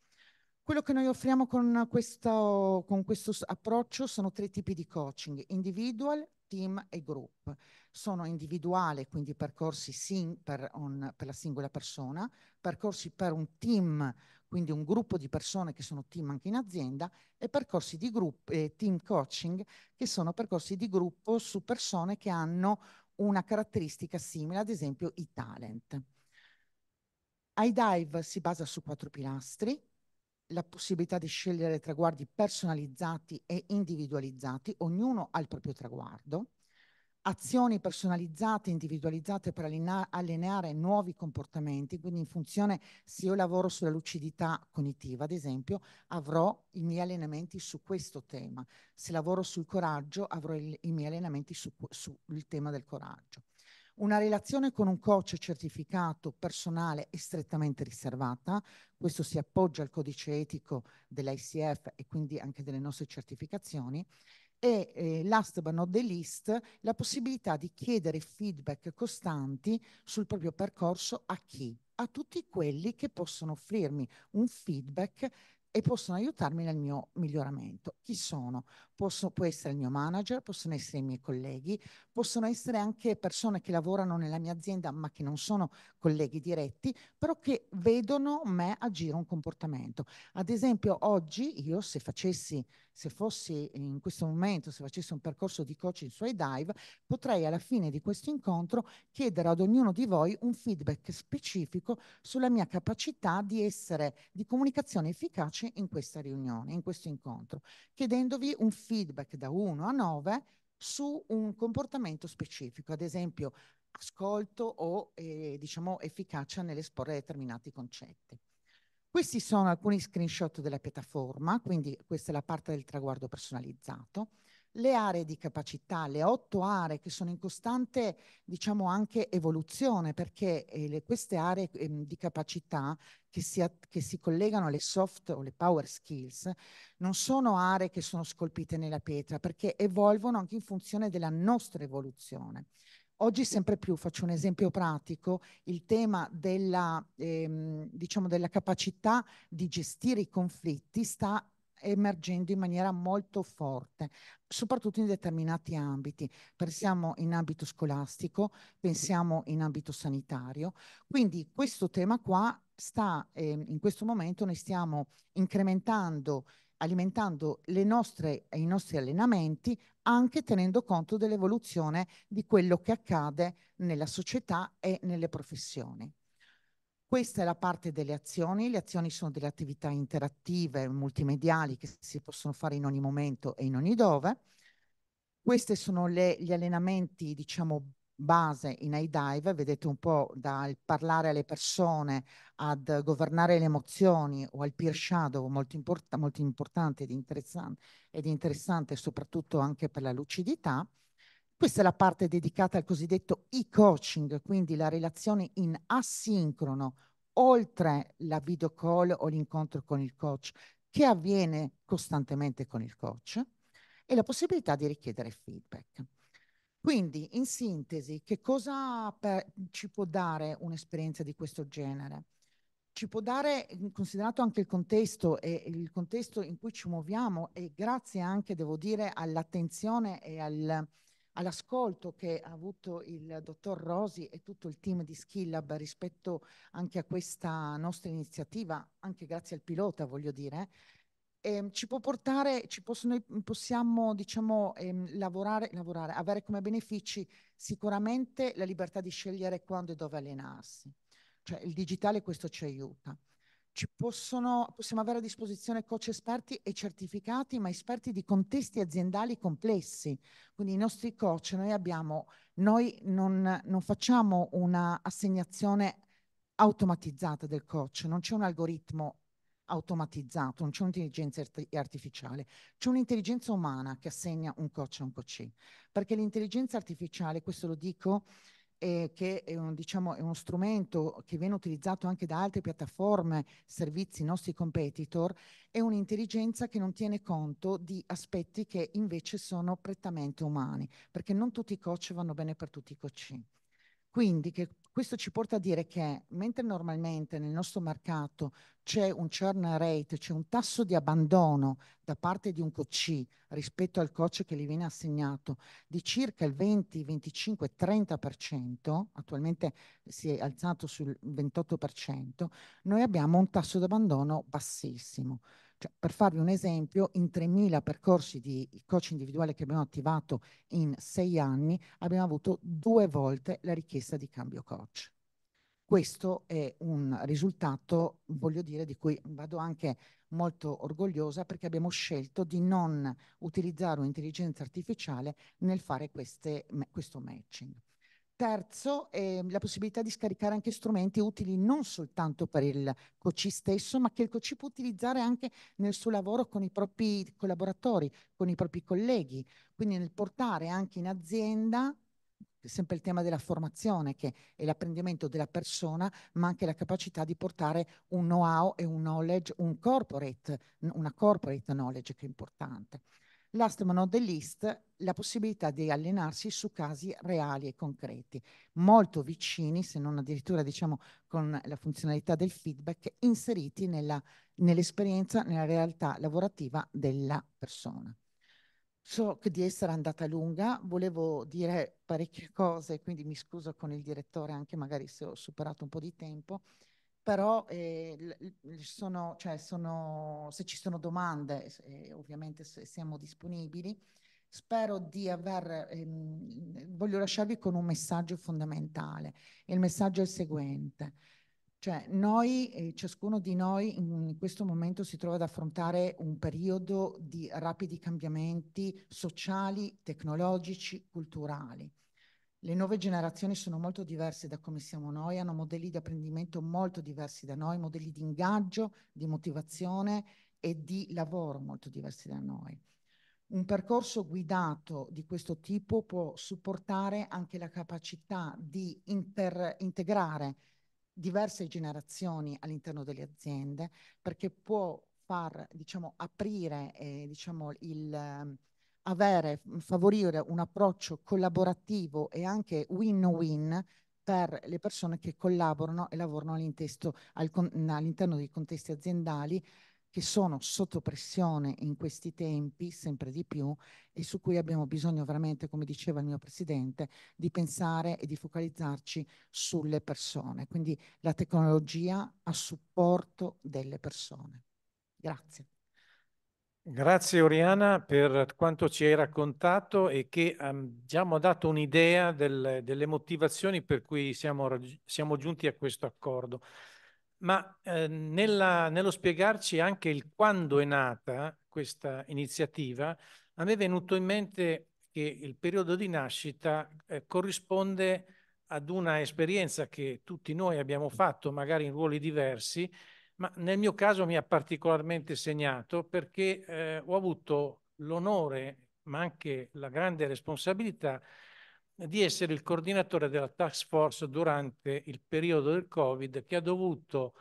[SPEAKER 7] Quello che noi offriamo con questo, con questo approccio sono tre tipi di coaching, individual, team e group. Sono individuali, quindi percorsi sing per, on, per la singola persona, percorsi per un team, quindi un gruppo di persone che sono team anche in azienda, e percorsi di gruppo, eh, team coaching, che sono percorsi di gruppo su persone che hanno una caratteristica simile, ad esempio i talent. iDive si basa su quattro pilastri, la possibilità di scegliere traguardi personalizzati e individualizzati, ognuno ha il proprio traguardo, azioni personalizzate, individualizzate per allineare nuovi comportamenti, quindi in funzione se io lavoro sulla lucidità cognitiva, ad esempio, avrò i miei allenamenti su questo tema, se lavoro sul coraggio avrò il, i miei allenamenti sul tema del coraggio. Una relazione con un coach certificato personale e strettamente riservata, questo si appoggia al codice etico dell'ICF e quindi anche delle nostre certificazioni e eh, last but not the least la possibilità di chiedere feedback costanti sul proprio percorso a chi? A tutti quelli che possono offrirmi un feedback e possono aiutarmi nel mio miglioramento. Chi sono? Posso, può essere il mio manager, possono essere i miei colleghi, possono essere anche persone che lavorano nella mia azienda ma che non sono colleghi diretti, però che vedono me agire un comportamento. Ad esempio, oggi io se facessi, se fossi in questo momento, se facessi un percorso di coaching su iDive, potrei alla fine di questo incontro chiedere ad ognuno di voi un feedback specifico sulla mia capacità di essere di comunicazione efficace in questa riunione, in questo incontro, chiedendovi un feedback feedback da 1 a 9 su un comportamento specifico, ad esempio ascolto o eh, diciamo efficacia nell'esporre determinati concetti. Questi sono alcuni screenshot della piattaforma, quindi questa è la parte del traguardo personalizzato le aree di capacità, le otto aree che sono in costante, diciamo, anche evoluzione, perché eh, le, queste aree eh, di capacità che si, che si, collegano alle soft o le power skills non sono aree che sono scolpite nella pietra, perché evolvono anche in funzione della nostra evoluzione. Oggi sempre più, faccio un esempio pratico, il tema della, ehm, diciamo, della capacità di gestire i conflitti sta emergendo in maniera molto forte, soprattutto in determinati ambiti. Pensiamo in ambito scolastico, pensiamo in ambito sanitario. Quindi questo tema qua sta, eh, in questo momento noi stiamo incrementando, alimentando nostre, i nostri allenamenti anche tenendo conto dell'evoluzione di quello che accade nella società e nelle professioni. Questa è la parte delle azioni. Le azioni sono delle attività interattive, multimediali che si possono fare in ogni momento e in ogni dove. Questi sono le, gli allenamenti, diciamo, base in iDive, vedete un po' dal parlare alle persone ad governare le emozioni o al peer shadow, molto, import molto importante ed interessante, ed interessante soprattutto anche per la lucidità. Questa è la parte dedicata al cosiddetto e-coaching, quindi la relazione in asincrono, oltre la video call o l'incontro con il coach, che avviene costantemente con il coach, e la possibilità di richiedere feedback. Quindi, in sintesi, che cosa per, ci può dare un'esperienza di questo genere? Ci può dare, considerato anche il contesto e il contesto in cui ci muoviamo, e grazie anche, devo dire, all'attenzione e al, all'ascolto che ha avuto il dottor Rosi e tutto il team di Skillab rispetto anche a questa nostra iniziativa, anche grazie al pilota voglio dire, eh, ci può portare, ci possono, possiamo diciamo, eh, lavorare, lavorare, avere come benefici sicuramente la libertà di scegliere quando e dove allenarsi. Cioè il digitale questo ci aiuta possono, possiamo avere a disposizione coach esperti e certificati, ma esperti di contesti aziendali complessi. Quindi i nostri coach, noi, abbiamo, noi non, non facciamo una assegnazione automatizzata del coach, non c'è un algoritmo automatizzato, non c'è un'intelligenza artificiale, c'è un'intelligenza umana che assegna un coach a un coach. Perché l'intelligenza artificiale, questo lo dico eh, che è, un, diciamo, è, uno strumento che viene utilizzato anche da altre piattaforme, servizi nostri competitor, è un'intelligenza che non tiene conto di aspetti che invece sono prettamente umani, perché non tutti i coach vanno bene per tutti i coach. Quindi che questo ci porta a dire che mentre normalmente nel nostro mercato c'è un churn rate, c'è un tasso di abbandono da parte di un coach rispetto al coach che gli viene assegnato di circa il 20, 25, 30%, attualmente si è alzato sul 28%, noi abbiamo un tasso di abbandono bassissimo. Cioè, per farvi un esempio, in 3.000 percorsi di coach individuale che abbiamo attivato in sei anni, abbiamo avuto due volte la richiesta di cambio coach. Questo è un risultato, voglio dire, di cui vado anche molto orgogliosa perché abbiamo scelto di non utilizzare un'intelligenza artificiale nel fare queste, questo matching. Terzo, eh, la possibilità di scaricare anche strumenti utili non soltanto per il coach stesso, ma che il coach può utilizzare anche nel suo lavoro con i propri collaboratori, con i propri colleghi, quindi nel portare anche in azienda sempre il tema della formazione che è l'apprendimento della persona, ma anche la capacità di portare un know-how e un knowledge, un corporate, una corporate knowledge che è importante. Last ma not the least, la possibilità di allenarsi su casi reali e concreti, molto vicini, se non addirittura diciamo con la funzionalità del feedback, inseriti nell'esperienza, nella realtà lavorativa della persona. So che di essere andata lunga, volevo dire parecchie cose, quindi mi scuso con il direttore anche magari se ho superato un po' di tempo però eh, sono, cioè sono, se ci sono domande, eh, ovviamente siamo disponibili. Spero di aver, ehm, voglio lasciarvi con un messaggio fondamentale il messaggio è il seguente. Cioè noi, eh, ciascuno di noi in questo momento si trova ad affrontare un periodo di rapidi cambiamenti sociali, tecnologici, culturali. Le nuove generazioni sono molto diverse da come siamo noi, hanno modelli di apprendimento molto diversi da noi, modelli di ingaggio, di motivazione e di lavoro molto diversi da noi. Un percorso guidato di questo tipo può supportare anche la capacità di integrare diverse generazioni all'interno delle aziende perché può far diciamo, aprire eh, diciamo, il, avere, favorire un approccio collaborativo e anche win-win per le persone che collaborano e lavorano all'interno dei contesti aziendali che sono sotto pressione in questi tempi sempre di più e su cui abbiamo bisogno veramente, come diceva il mio Presidente, di pensare e di focalizzarci sulle persone. Quindi la tecnologia a supporto delle persone. Grazie.
[SPEAKER 1] Grazie Oriana per quanto ci hai raccontato e che um, ehm, già abbiamo dato un'idea del, delle motivazioni per cui siamo, siamo, giunti a questo accordo. Ma eh, nella, nello spiegarci anche il quando è nata questa iniziativa, a me è venuto in mente che il periodo di nascita eh, corrisponde ad una esperienza che tutti noi abbiamo fatto, magari in ruoli diversi, ma nel mio caso mi ha particolarmente segnato perché eh, ho avuto l'onore, ma anche la grande responsabilità, di essere il coordinatore della task force durante il periodo del Covid che ha dovuto,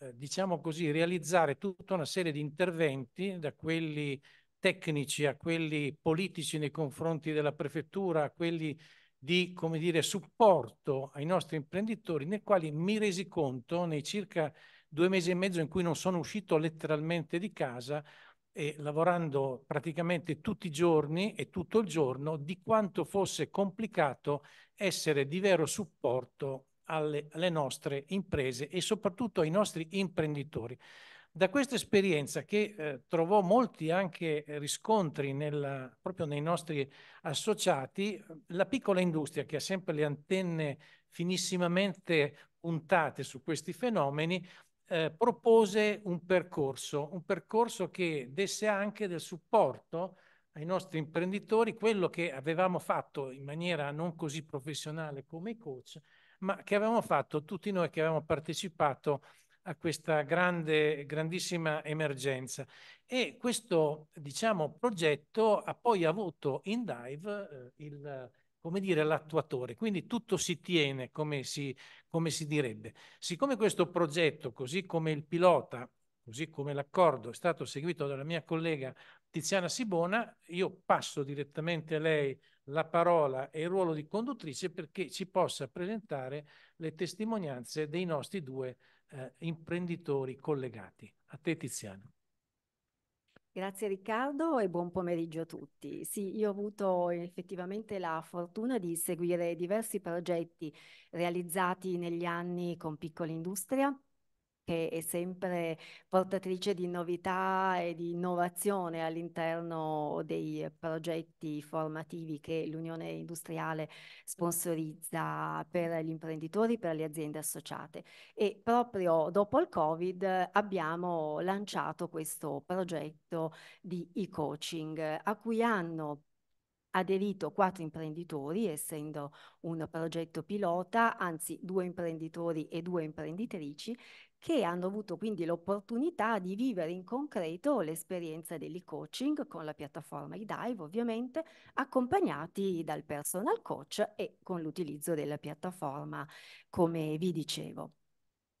[SPEAKER 1] eh, diciamo così, realizzare tutta una serie di interventi, da quelli tecnici a quelli politici nei confronti della prefettura, a quelli di come dire, supporto ai nostri imprenditori, nei quali mi resi conto nei circa due mesi e mezzo in cui non sono uscito letteralmente di casa e lavorando praticamente tutti i giorni e tutto il giorno di quanto fosse complicato essere di vero supporto alle, alle nostre imprese e soprattutto ai nostri imprenditori. Da questa esperienza che eh, trovò molti anche riscontri nella, proprio nei nostri associati, la piccola industria che ha sempre le antenne finissimamente puntate su questi fenomeni eh, propose un percorso, un percorso che desse anche del supporto ai nostri imprenditori, quello che avevamo fatto in maniera non così professionale come i coach, ma che avevamo fatto tutti noi che avevamo partecipato a questa grande, grandissima emergenza. E questo, diciamo, progetto ha poi avuto in dive eh, il, come dire, l'attuatore. Quindi tutto si tiene, come si, come si direbbe. Siccome questo progetto, così come il pilota, così come l'accordo è stato seguito dalla mia collega Tiziana Sibona, io passo direttamente a lei la parola e il ruolo di conduttrice perché ci possa presentare le testimonianze dei nostri due eh, imprenditori collegati. A te Tiziana.
[SPEAKER 8] Grazie Riccardo e buon pomeriggio a tutti. Sì, io ho avuto effettivamente la fortuna di seguire diversi progetti realizzati negli anni con Piccola Industria che è sempre portatrice di novità e di innovazione all'interno dei progetti formativi che l'Unione Industriale sponsorizza per gli imprenditori, per le aziende associate. E proprio dopo il Covid abbiamo lanciato questo progetto di e-coaching a cui hanno aderito quattro imprenditori, essendo un progetto pilota, anzi due imprenditori e due imprenditrici, che hanno avuto quindi l'opportunità di vivere in concreto l'esperienza dell'e-coaching con la piattaforma iDive ovviamente, accompagnati dal personal coach e con l'utilizzo della piattaforma come vi dicevo.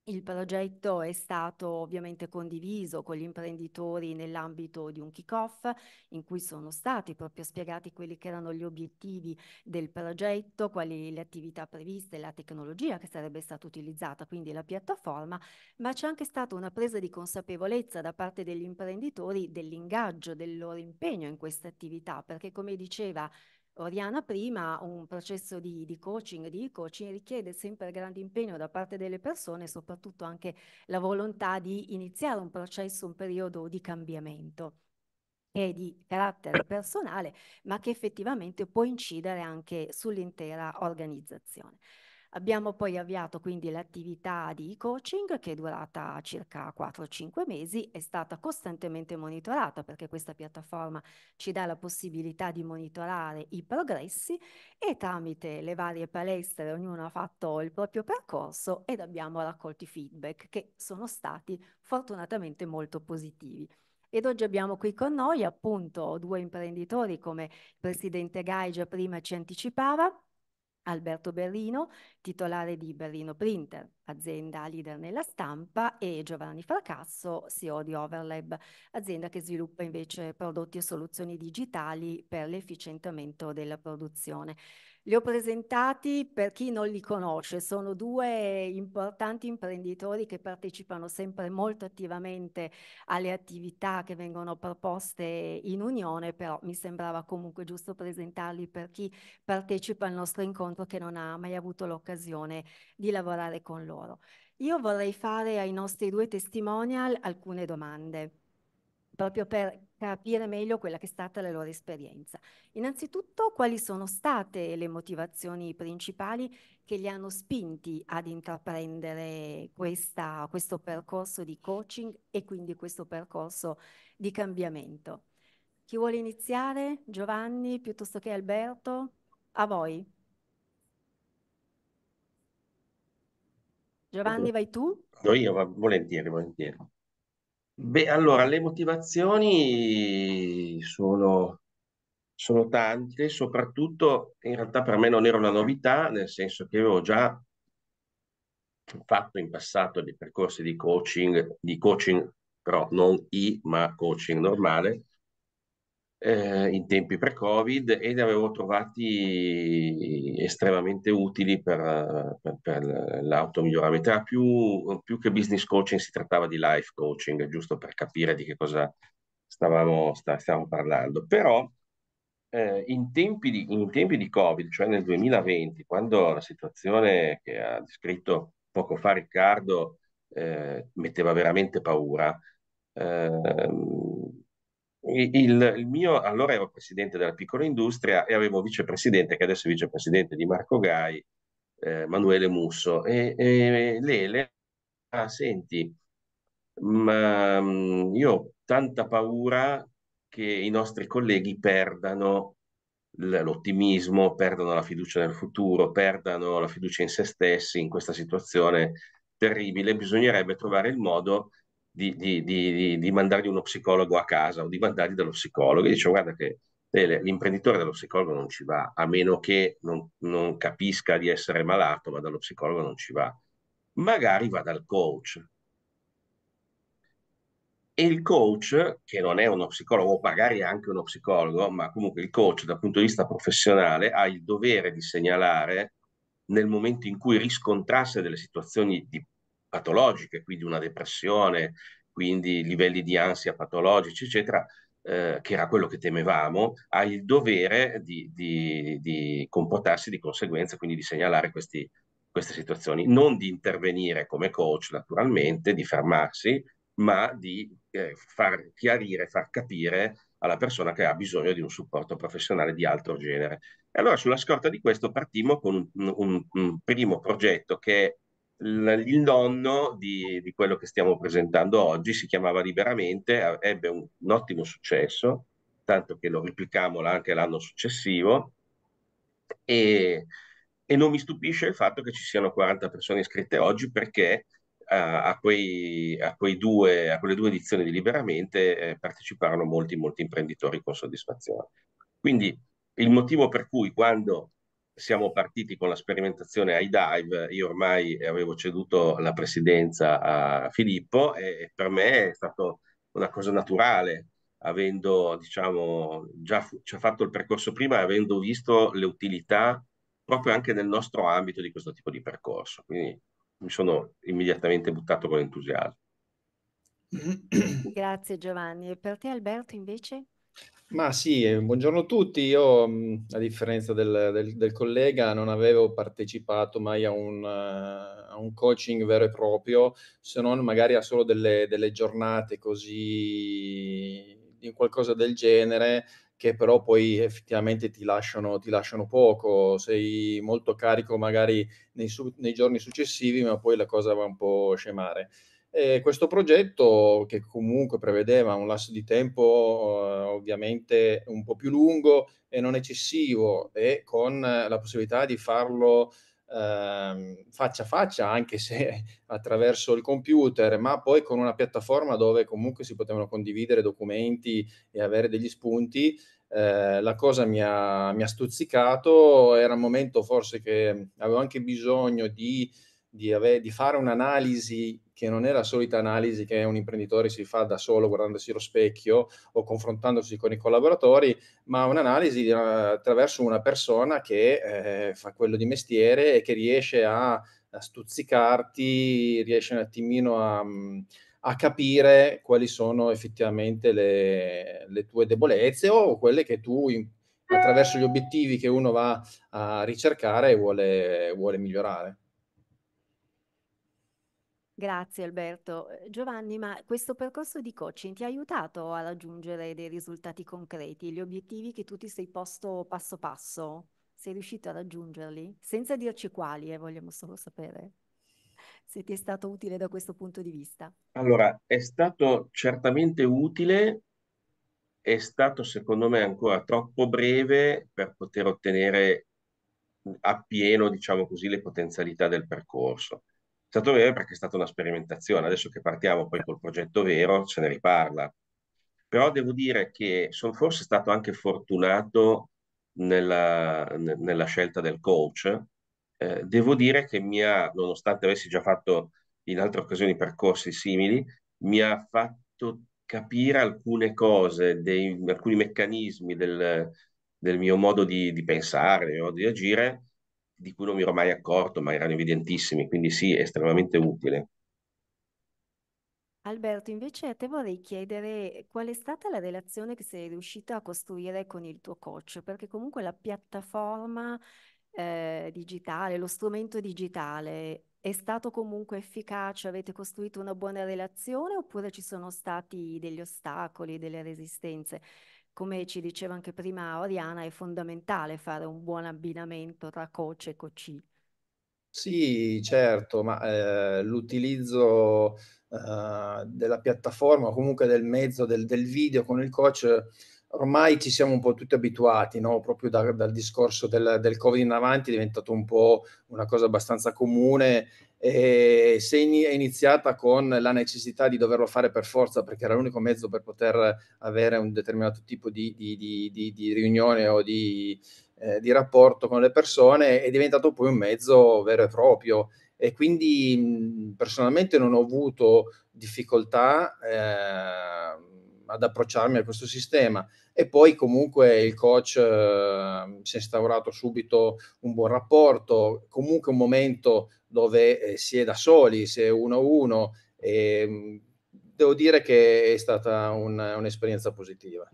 [SPEAKER 8] Il progetto è stato ovviamente condiviso con gli imprenditori nell'ambito di un kick-off in cui sono stati proprio spiegati quelli che erano gli obiettivi del progetto, quali le attività previste, la tecnologia che sarebbe stata utilizzata, quindi la piattaforma, ma c'è anche stata una presa di consapevolezza da parte degli imprenditori dell'ingaggio, del loro impegno in questa attività, perché come diceva Oriana prima, un processo di, di coaching, di coaching richiede sempre grande impegno da parte delle persone, soprattutto anche la volontà di iniziare un processo, un periodo di cambiamento che è di carattere personale, ma che effettivamente può incidere anche sull'intera organizzazione. Abbiamo poi avviato quindi l'attività di coaching che è durata circa 4-5 mesi, è stata costantemente monitorata perché questa piattaforma ci dà la possibilità di monitorare i progressi e tramite le varie palestre ognuno ha fatto il proprio percorso ed abbiamo raccolto i feedback che sono stati fortunatamente molto positivi. Ed oggi abbiamo qui con noi appunto due imprenditori come il presidente Gaigia prima ci anticipava, Alberto Berlino, titolare di Berlino Printer, azienda leader nella stampa, e Giovanni Fracasso, CEO di Overlab, azienda che sviluppa invece prodotti e soluzioni digitali per l'efficientamento della produzione. Li ho presentati per chi non li conosce, sono due importanti imprenditori che partecipano sempre molto attivamente alle attività che vengono proposte in Unione, però mi sembrava comunque giusto presentarli per chi partecipa al nostro incontro che non ha mai avuto l'occasione di lavorare con loro. Io vorrei fare ai nostri due testimonial alcune domande proprio per capire meglio quella che è stata la loro esperienza. Innanzitutto, quali sono state le motivazioni principali che li hanno spinti ad intraprendere questa, questo percorso di coaching e quindi questo percorso di cambiamento? Chi vuole iniziare? Giovanni piuttosto che Alberto? A voi. Giovanni, vai tu?
[SPEAKER 9] No, io volentieri, volentieri. Beh, allora, le motivazioni sono, sono tante, soprattutto in realtà per me non era una novità, nel senso che avevo già fatto in passato dei percorsi di coaching, di coaching però non I, ma coaching normale, eh, in tempi pre-Covid e li avevo trovati estremamente utili per, per, per l'automiglioramento. Era più, più che business coaching si trattava di life coaching, giusto per capire di che cosa stavamo, stavamo parlando. Però eh, in, tempi di, in, tempi di, Covid, cioè nel 2020, quando la situazione che ha descritto poco fa Riccardo eh, metteva veramente paura, eh, il, il, mio, allora ero presidente della piccola industria e avevo vicepresidente, che adesso è vicepresidente di Marco Gai, eh, Manuele Musso. E, e Lele, ah, senti, ma mm, io ho tanta paura che i nostri colleghi perdano l'ottimismo, perdano la fiducia nel futuro, perdano la fiducia in se stessi in questa situazione terribile. Bisognerebbe trovare il modo di, di, di, di, mandargli uno psicologo a casa o di mandargli dallo psicologo. E dice guarda che l'imprenditore dallo psicologo non ci va, a meno che non, non capisca di essere malato, ma dallo psicologo non ci va. Magari va dal coach, e il coach, che non è uno psicologo, o magari anche uno psicologo, ma comunque il coach dal punto di vista professionale ha il dovere di segnalare nel momento in cui riscontrasse delle situazioni di patologiche, quindi una depressione, quindi livelli di ansia patologici, eccetera, eh, che era quello che temevamo, ha il dovere di, di, di comportarsi di conseguenza, quindi di segnalare questi, queste situazioni, non di intervenire come coach naturalmente, di fermarsi, ma di eh, far chiarire, far capire alla persona che ha bisogno di un supporto professionale di altro genere. E allora sulla scorta di questo partimmo con un, un, un primo progetto che è il nonno di, di, quello che stiamo presentando oggi si chiamava Liberamente, ebbe un, un ottimo successo, tanto che lo replicammo anche l'anno successivo, e, e, non mi stupisce il fatto che ci siano 40 persone iscritte oggi perché uh, a, quei, a, quei due, a, quelle due edizioni di Liberamente eh, parteciparono molti, molti imprenditori con soddisfazione. Quindi il motivo per cui quando siamo partiti con la sperimentazione iDive, io ormai avevo ceduto la presidenza a Filippo e per me è stata una cosa naturale, avendo diciamo, già, già cioè, fatto il percorso prima e avendo visto le utilità proprio anche nel nostro ambito di questo tipo di percorso. Quindi mi sono immediatamente buttato con entusiasmo.
[SPEAKER 8] Grazie Giovanni. E per te Alberto invece?
[SPEAKER 10] Ma sì, eh, buongiorno a tutti. Io, mm, a differenza del, del- del collega, non avevo partecipato mai a un, eh, a un coaching vero e proprio, se non magari a solo delle, delle giornate così, in qualcosa del genere, che però poi effettivamente ti lasciano, ti lasciano poco. Sei molto carico magari nei, nei giorni successivi, ma poi la cosa va un po' a scemare. E questo progetto, che comunque prevedeva un lasso di tempo eh, ovviamente un po' più lungo e non eccessivo, e con la possibilità di farlo eh, faccia a faccia, anche se attraverso il computer, ma poi con una piattaforma dove comunque si potevano condividere documenti e avere degli spunti. Eh, la cosa mi ha, mi ha, stuzzicato, era un momento forse che avevo anche bisogno di, di, ave- di fare un'analisi che non è la solita analisi che un imprenditore si fa da solo guardandosi lo specchio o confrontandosi con i collaboratori, ma un'analisi eh, attraverso una persona che eh, fa quello di mestiere e che riesce a, a stuzzicarti, riesce un attimino a, mm, a, capire quali sono effettivamente le, le tue debolezze o quelle che tu attraverso gli obiettivi che uno va a ricercare vuole, vuole migliorare.
[SPEAKER 8] Grazie Alberto. Eh, Giovanni, ma questo percorso di coaching ti ha aiutato a raggiungere dei risultati concreti, gli obiettivi che tu ti sei posto passo passo? Sei riuscito a raggiungerli? Senza dirci quali, eh, vogliamo solo sapere se ti è stato utile da questo punto di vista.
[SPEAKER 9] Allora, è stato certamente utile, è stato secondo me ancora troppo breve per poter ottenere appieno, diciamo così, le potenzialità del percorso stato vero perché è stata una sperimentazione, adesso che partiamo poi col progetto vero se ne riparla. Però devo dire che sono forse stato anche fortunato nella, nella scelta del coach. Eh, devo dire che mi ha, nonostante avessi già fatto in altre occasioni percorsi simili, mi ha fatto capire alcune cose, dei, alcuni meccanismi del, del mio modo di, di pensare o di agire di cui non mi ero mai accorto, ma erano evidentissimi, quindi sì, estremamente utile.
[SPEAKER 8] Alberto, invece a te vorrei chiedere qual è stata la relazione che sei riuscita a costruire con il tuo coach, perché comunque la piattaforma eh, digitale, lo strumento digitale è stato comunque efficace, avete costruito una buona relazione oppure ci sono stati degli ostacoli, delle resistenze? come ci diceva anche prima Oriana, è fondamentale fare un buon abbinamento tra coach e coach.
[SPEAKER 10] Sì, certo, ma eh, l'utilizzo eh, della piattaforma comunque del mezzo del, del, video con il coach ormai ci siamo un po' tutti abituati, no? proprio da, dal discorso del, del Covid in avanti è diventato un po' una cosa abbastanza comune e se è iniziata con la necessità di doverlo fare per forza perché era l'unico mezzo per poter avere un determinato tipo di, di, di, di riunione o eh, di, rapporto con le persone, è diventato poi un mezzo vero e proprio. E quindi personalmente non ho avuto difficoltà eh, ad approcciarmi a questo sistema e poi comunque il coach eh, si è instaurato subito un buon rapporto, comunque un momento dove eh, si è da soli, si è uno a uno e ehm, devo dire che è stata un, un'esperienza positiva.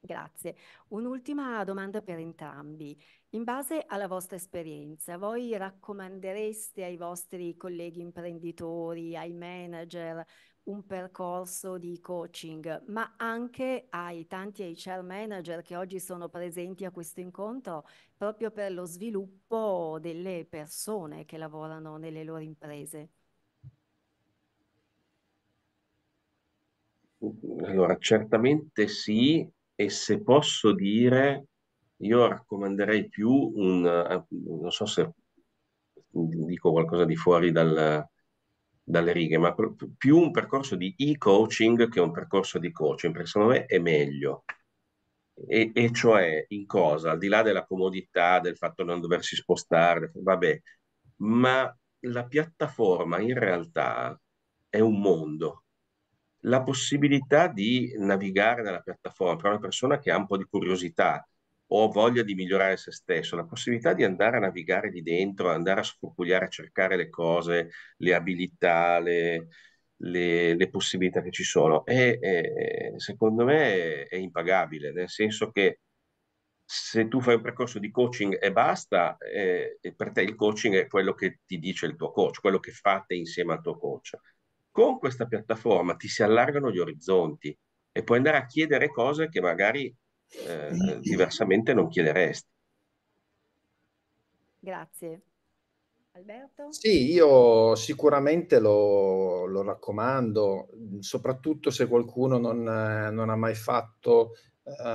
[SPEAKER 8] Grazie. Un'ultima domanda per entrambi. In base alla vostra esperienza, voi raccomandereste ai vostri colleghi imprenditori, ai manager, un percorso di coaching, ma anche ai tanti HR manager che oggi sono presenti a questo incontro proprio per lo sviluppo delle persone che lavorano nelle loro imprese.
[SPEAKER 9] Allora, certamente sì, e se posso dire, io raccomanderei più un, eh, non so se dico qualcosa di fuori dal, dalle righe, ma più un percorso di e-coaching che un percorso di coaching, perché secondo me è meglio. E, e, cioè in cosa? Al di là della comodità, del fatto di non doversi spostare, vabbè, ma la piattaforma in realtà è un mondo. La possibilità di navigare nella piattaforma per una persona che ha un po' di curiosità, o voglia di migliorare se stesso, la possibilità di andare a navigare di dentro, andare a sfurcugliare, a cercare le cose, le abilità, le, le, le possibilità che ci sono, è, è, secondo me è, è, impagabile, nel senso che se tu fai un percorso di coaching e basta, eh, per te il coaching è quello che ti dice il tuo coach, quello che fate insieme al tuo coach. Con questa piattaforma ti si allargano gli orizzonti e puoi andare a chiedere cose che magari eh, diversamente non chiederesti.
[SPEAKER 8] Grazie. Alberto? Sì,
[SPEAKER 10] io sicuramente lo, lo raccomando, soprattutto se qualcuno non, non ha mai fatto uh,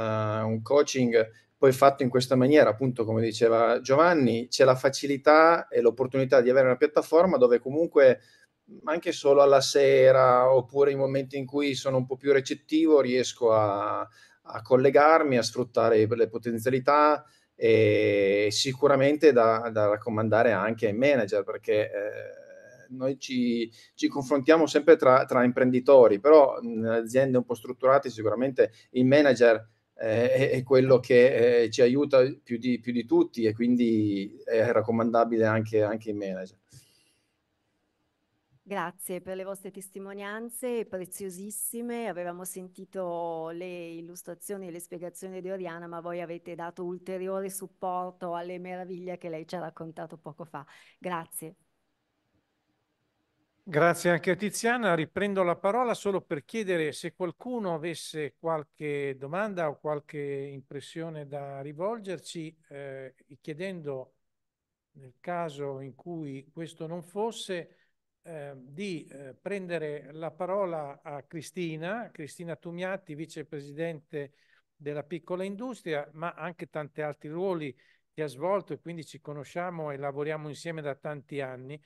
[SPEAKER 10] un coaching, poi fatto in questa maniera, appunto come diceva Giovanni, c'è la facilità e l'opportunità di avere una piattaforma dove comunque anche solo alla sera oppure in momenti in cui sono un po' più recettivo riesco a, a collegarmi, a sfruttare le potenzialità e sicuramente da, da raccomandare anche ai manager perché eh, noi ci, ci, confrontiamo sempre tra, tra imprenditori, però in aziende un po' strutturate sicuramente il manager eh, è quello che eh, ci aiuta più di, più di, tutti e quindi è raccomandabile anche, anche ai manager.
[SPEAKER 8] Grazie per le vostre testimonianze preziosissime. Avevamo sentito le illustrazioni e le spiegazioni di Oriana, ma voi avete dato ulteriore supporto alle meraviglie che lei ci ha raccontato poco fa. Grazie.
[SPEAKER 1] Grazie anche a Tiziana. Riprendo la parola solo per chiedere se qualcuno avesse qualche domanda o qualche impressione da rivolgerci, eh, chiedendo nel caso in cui questo non fosse Ehm, di eh, prendere la parola a Cristina, Cristina Tumiatti, vicepresidente della piccola industria, ma anche tanti altri ruoli che ha svolto e quindi ci conosciamo e lavoriamo insieme da tanti anni.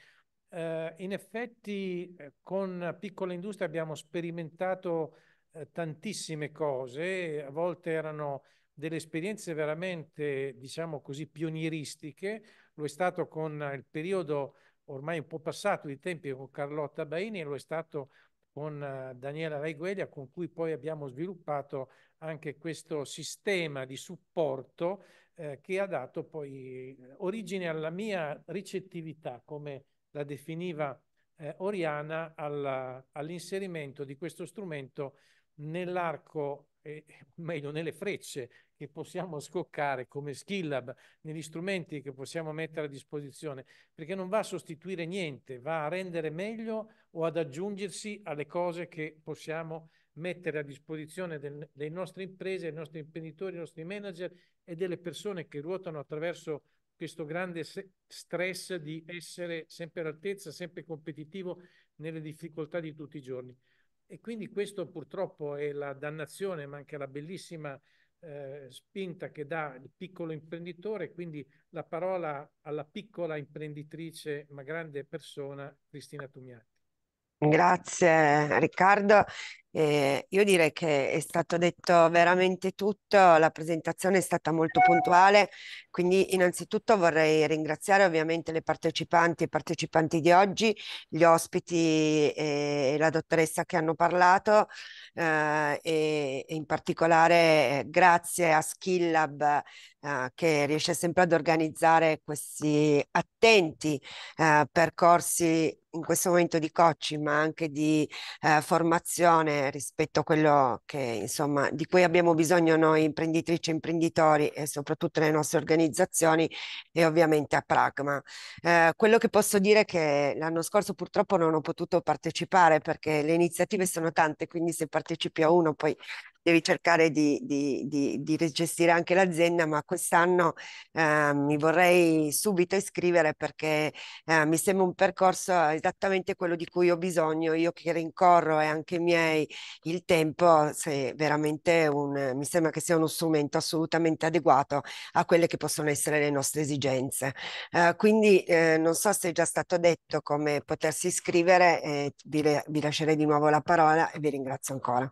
[SPEAKER 1] Eh, in effetti eh, con piccola industria abbiamo sperimentato eh, tantissime cose, a volte erano delle esperienze veramente, diciamo così, pionieristiche. Lo è stato con il periodo ormai un po' passato di tempi con Carlotta Baini e lo è stato con uh, Daniela Raiguelia, con cui poi abbiamo sviluppato anche questo sistema di supporto eh, che ha dato poi eh, origine alla mia ricettività, come la definiva eh, Oriana, all'inserimento all di questo strumento nell'arco, eh, meglio nelle frecce che possiamo scoccare come skill lab negli strumenti che possiamo mettere a disposizione, perché non va a sostituire niente, va a rendere meglio o ad aggiungersi alle cose che possiamo mettere a disposizione del, delle nostre imprese, dei nostri imprenditori, dei nostri manager e delle persone che ruotano attraverso questo grande stress di essere sempre all'altezza, sempre competitivo nelle difficoltà di tutti i giorni. E quindi questo purtroppo è la dannazione, ma anche la bellissima eh, spinta che dà il piccolo imprenditore, quindi la parola alla piccola imprenditrice ma grande persona Cristina Tumiati.
[SPEAKER 6] Grazie Riccardo eh, io direi che è stato detto veramente tutto, la presentazione è stata molto puntuale, quindi innanzitutto vorrei ringraziare ovviamente le partecipanti e partecipanti di oggi, gli ospiti eh, e la dottoressa che hanno parlato eh, e, e, in particolare eh, grazie a Skillab eh, che riesce sempre ad organizzare questi attenti eh, percorsi in questo momento di coaching ma anche di formazione eh, rispetto a quello che, insomma, di cui abbiamo bisogno noi imprenditrici e imprenditori e soprattutto le nostre organizzazioni e ovviamente a Pragma. Eh, quello che posso dire è che l'anno scorso purtroppo non ho potuto partecipare perché le iniziative sono tante, quindi se partecipi a uno poi devi cercare di, di, di, di gestire anche l'azienda, ma quest'anno eh, mi vorrei subito iscrivere perché eh, mi sembra un percorso esattamente quello di cui ho bisogno, io che rincorro e anche i miei il tempo, se veramente un, mi sembra che sia uno strumento assolutamente adeguato a quelle che possono essere le nostre esigenze. Eh, quindi eh, non so se è già stato detto come potersi iscrivere, eh, vi, vi lascerei di nuovo la parola e vi ringrazio ancora.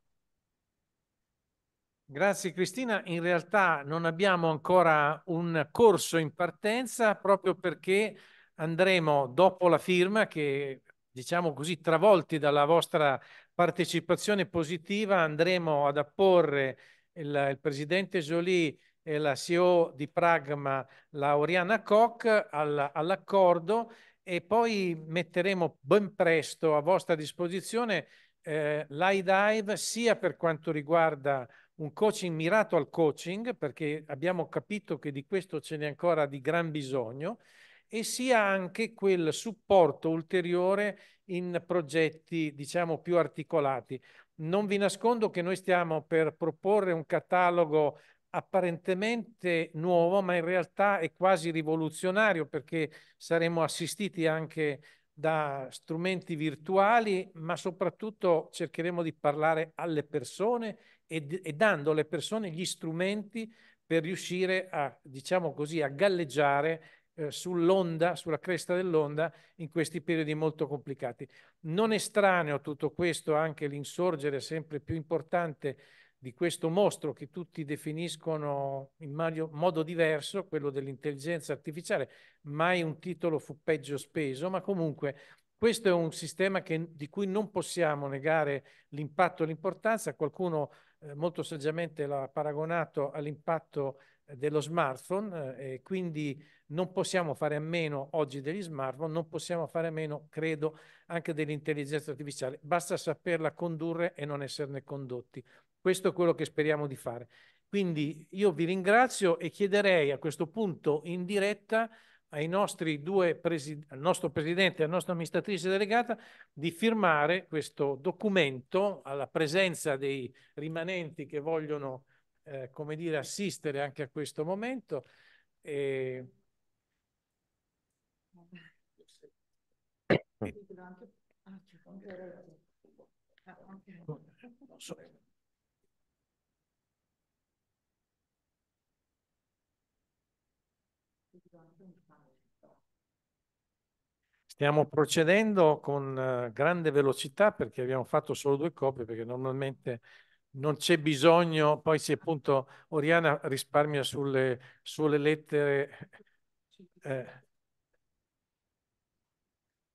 [SPEAKER 1] Grazie Cristina, in realtà non abbiamo ancora un corso in partenza proprio perché andremo dopo la firma che diciamo così travolti dalla vostra partecipazione positiva andremo ad apporre il, il presidente Jolie e la CEO di Pragma Lauriana Koch al, all'accordo e poi metteremo ben presto a vostra disposizione eh, l'iDive sia per quanto riguarda un coaching mirato al coaching, perché abbiamo capito che di questo ce n'è ancora di gran bisogno, e sia anche quel supporto ulteriore in progetti, diciamo, più articolati. Non vi nascondo che noi stiamo per proporre un catalogo apparentemente nuovo, ma in realtà è quasi rivoluzionario perché saremo assistiti anche da strumenti virtuali, ma soprattutto cercheremo di parlare alle persone e, e dando alle persone gli strumenti per riuscire a, diciamo così, a galleggiare eh, sull'onda, sulla cresta dell'onda in questi periodi molto complicati. Non è strano tutto questo anche l'insorgere sempre più importante di questo mostro che tutti definiscono in modo diverso, quello dell'intelligenza artificiale, mai un titolo fu peggio speso, ma comunque questo è un sistema che, di cui non possiamo negare l'impatto e l'importanza. Qualcuno eh, molto saggiamente l'ha paragonato all'impatto eh, dello smartphone eh, e quindi non possiamo fare a meno oggi degli smartphone, non possiamo fare a meno, credo, anche dell'intelligenza artificiale. Basta saperla condurre e non esserne condotti. Questo è quello che speriamo di fare. Quindi io vi ringrazio e chiederei a questo punto in diretta ai nostri due presi- al nostro presidente e alla nostra amministratrice delegata di firmare questo documento alla presenza dei rimanenti che vogliono, eh, come dire, assistere anche a questo momento. E...
[SPEAKER 7] Ah, ah, okay.
[SPEAKER 1] Stiamo procedendo con eh, grande velocità perché abbiamo fatto solo due copie, perché normalmente non c'è bisogno, poi se appunto Oriana risparmia sulle, sulle lettere. Eh.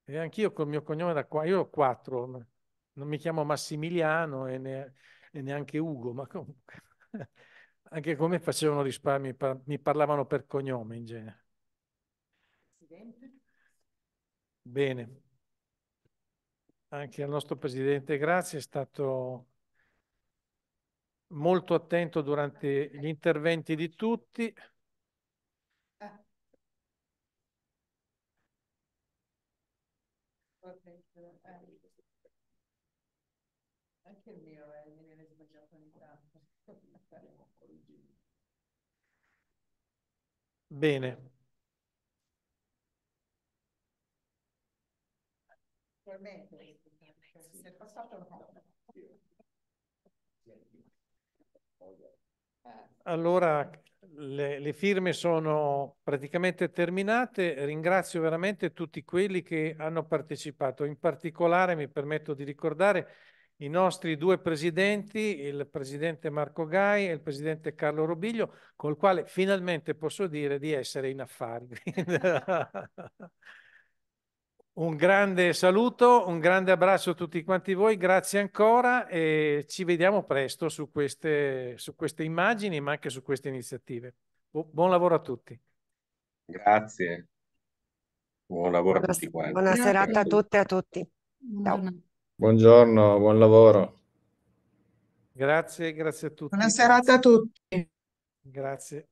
[SPEAKER 1] E anch'io col mio cognome da qua, io ho quattro, non mi chiamo Massimiliano e, ne, e neanche Ugo, ma comunque anche come facevano risparmi, mi parlavano per cognome in genere. Presidente. Bene, anche al nostro Presidente grazie, è stato molto attento durante gli interventi di tutti.
[SPEAKER 7] Anche il mio viene sbagliato ogni tanto. Bene. per me. Se è passato no.
[SPEAKER 1] Allora, le, le, firme sono praticamente terminate. Ringrazio veramente tutti quelli che hanno partecipato. In particolare mi permetto di ricordare i nostri due presidenti, il presidente Marco Gai e il presidente Carlo Robiglio, col quale finalmente posso dire di essere in affari. Un grande saluto, un grande abbraccio a tutti quanti voi, grazie ancora e ci vediamo presto su queste, su queste immagini ma anche su queste iniziative. Buon lavoro a tutti.
[SPEAKER 9] Grazie. Buon
[SPEAKER 10] lavoro a tutti
[SPEAKER 6] quanti. Buona serata a tutte e a tutti. Ciao.
[SPEAKER 10] Buongiorno, buon lavoro.
[SPEAKER 1] Grazie, grazie a tutti. Buona serata a tutti. Grazie.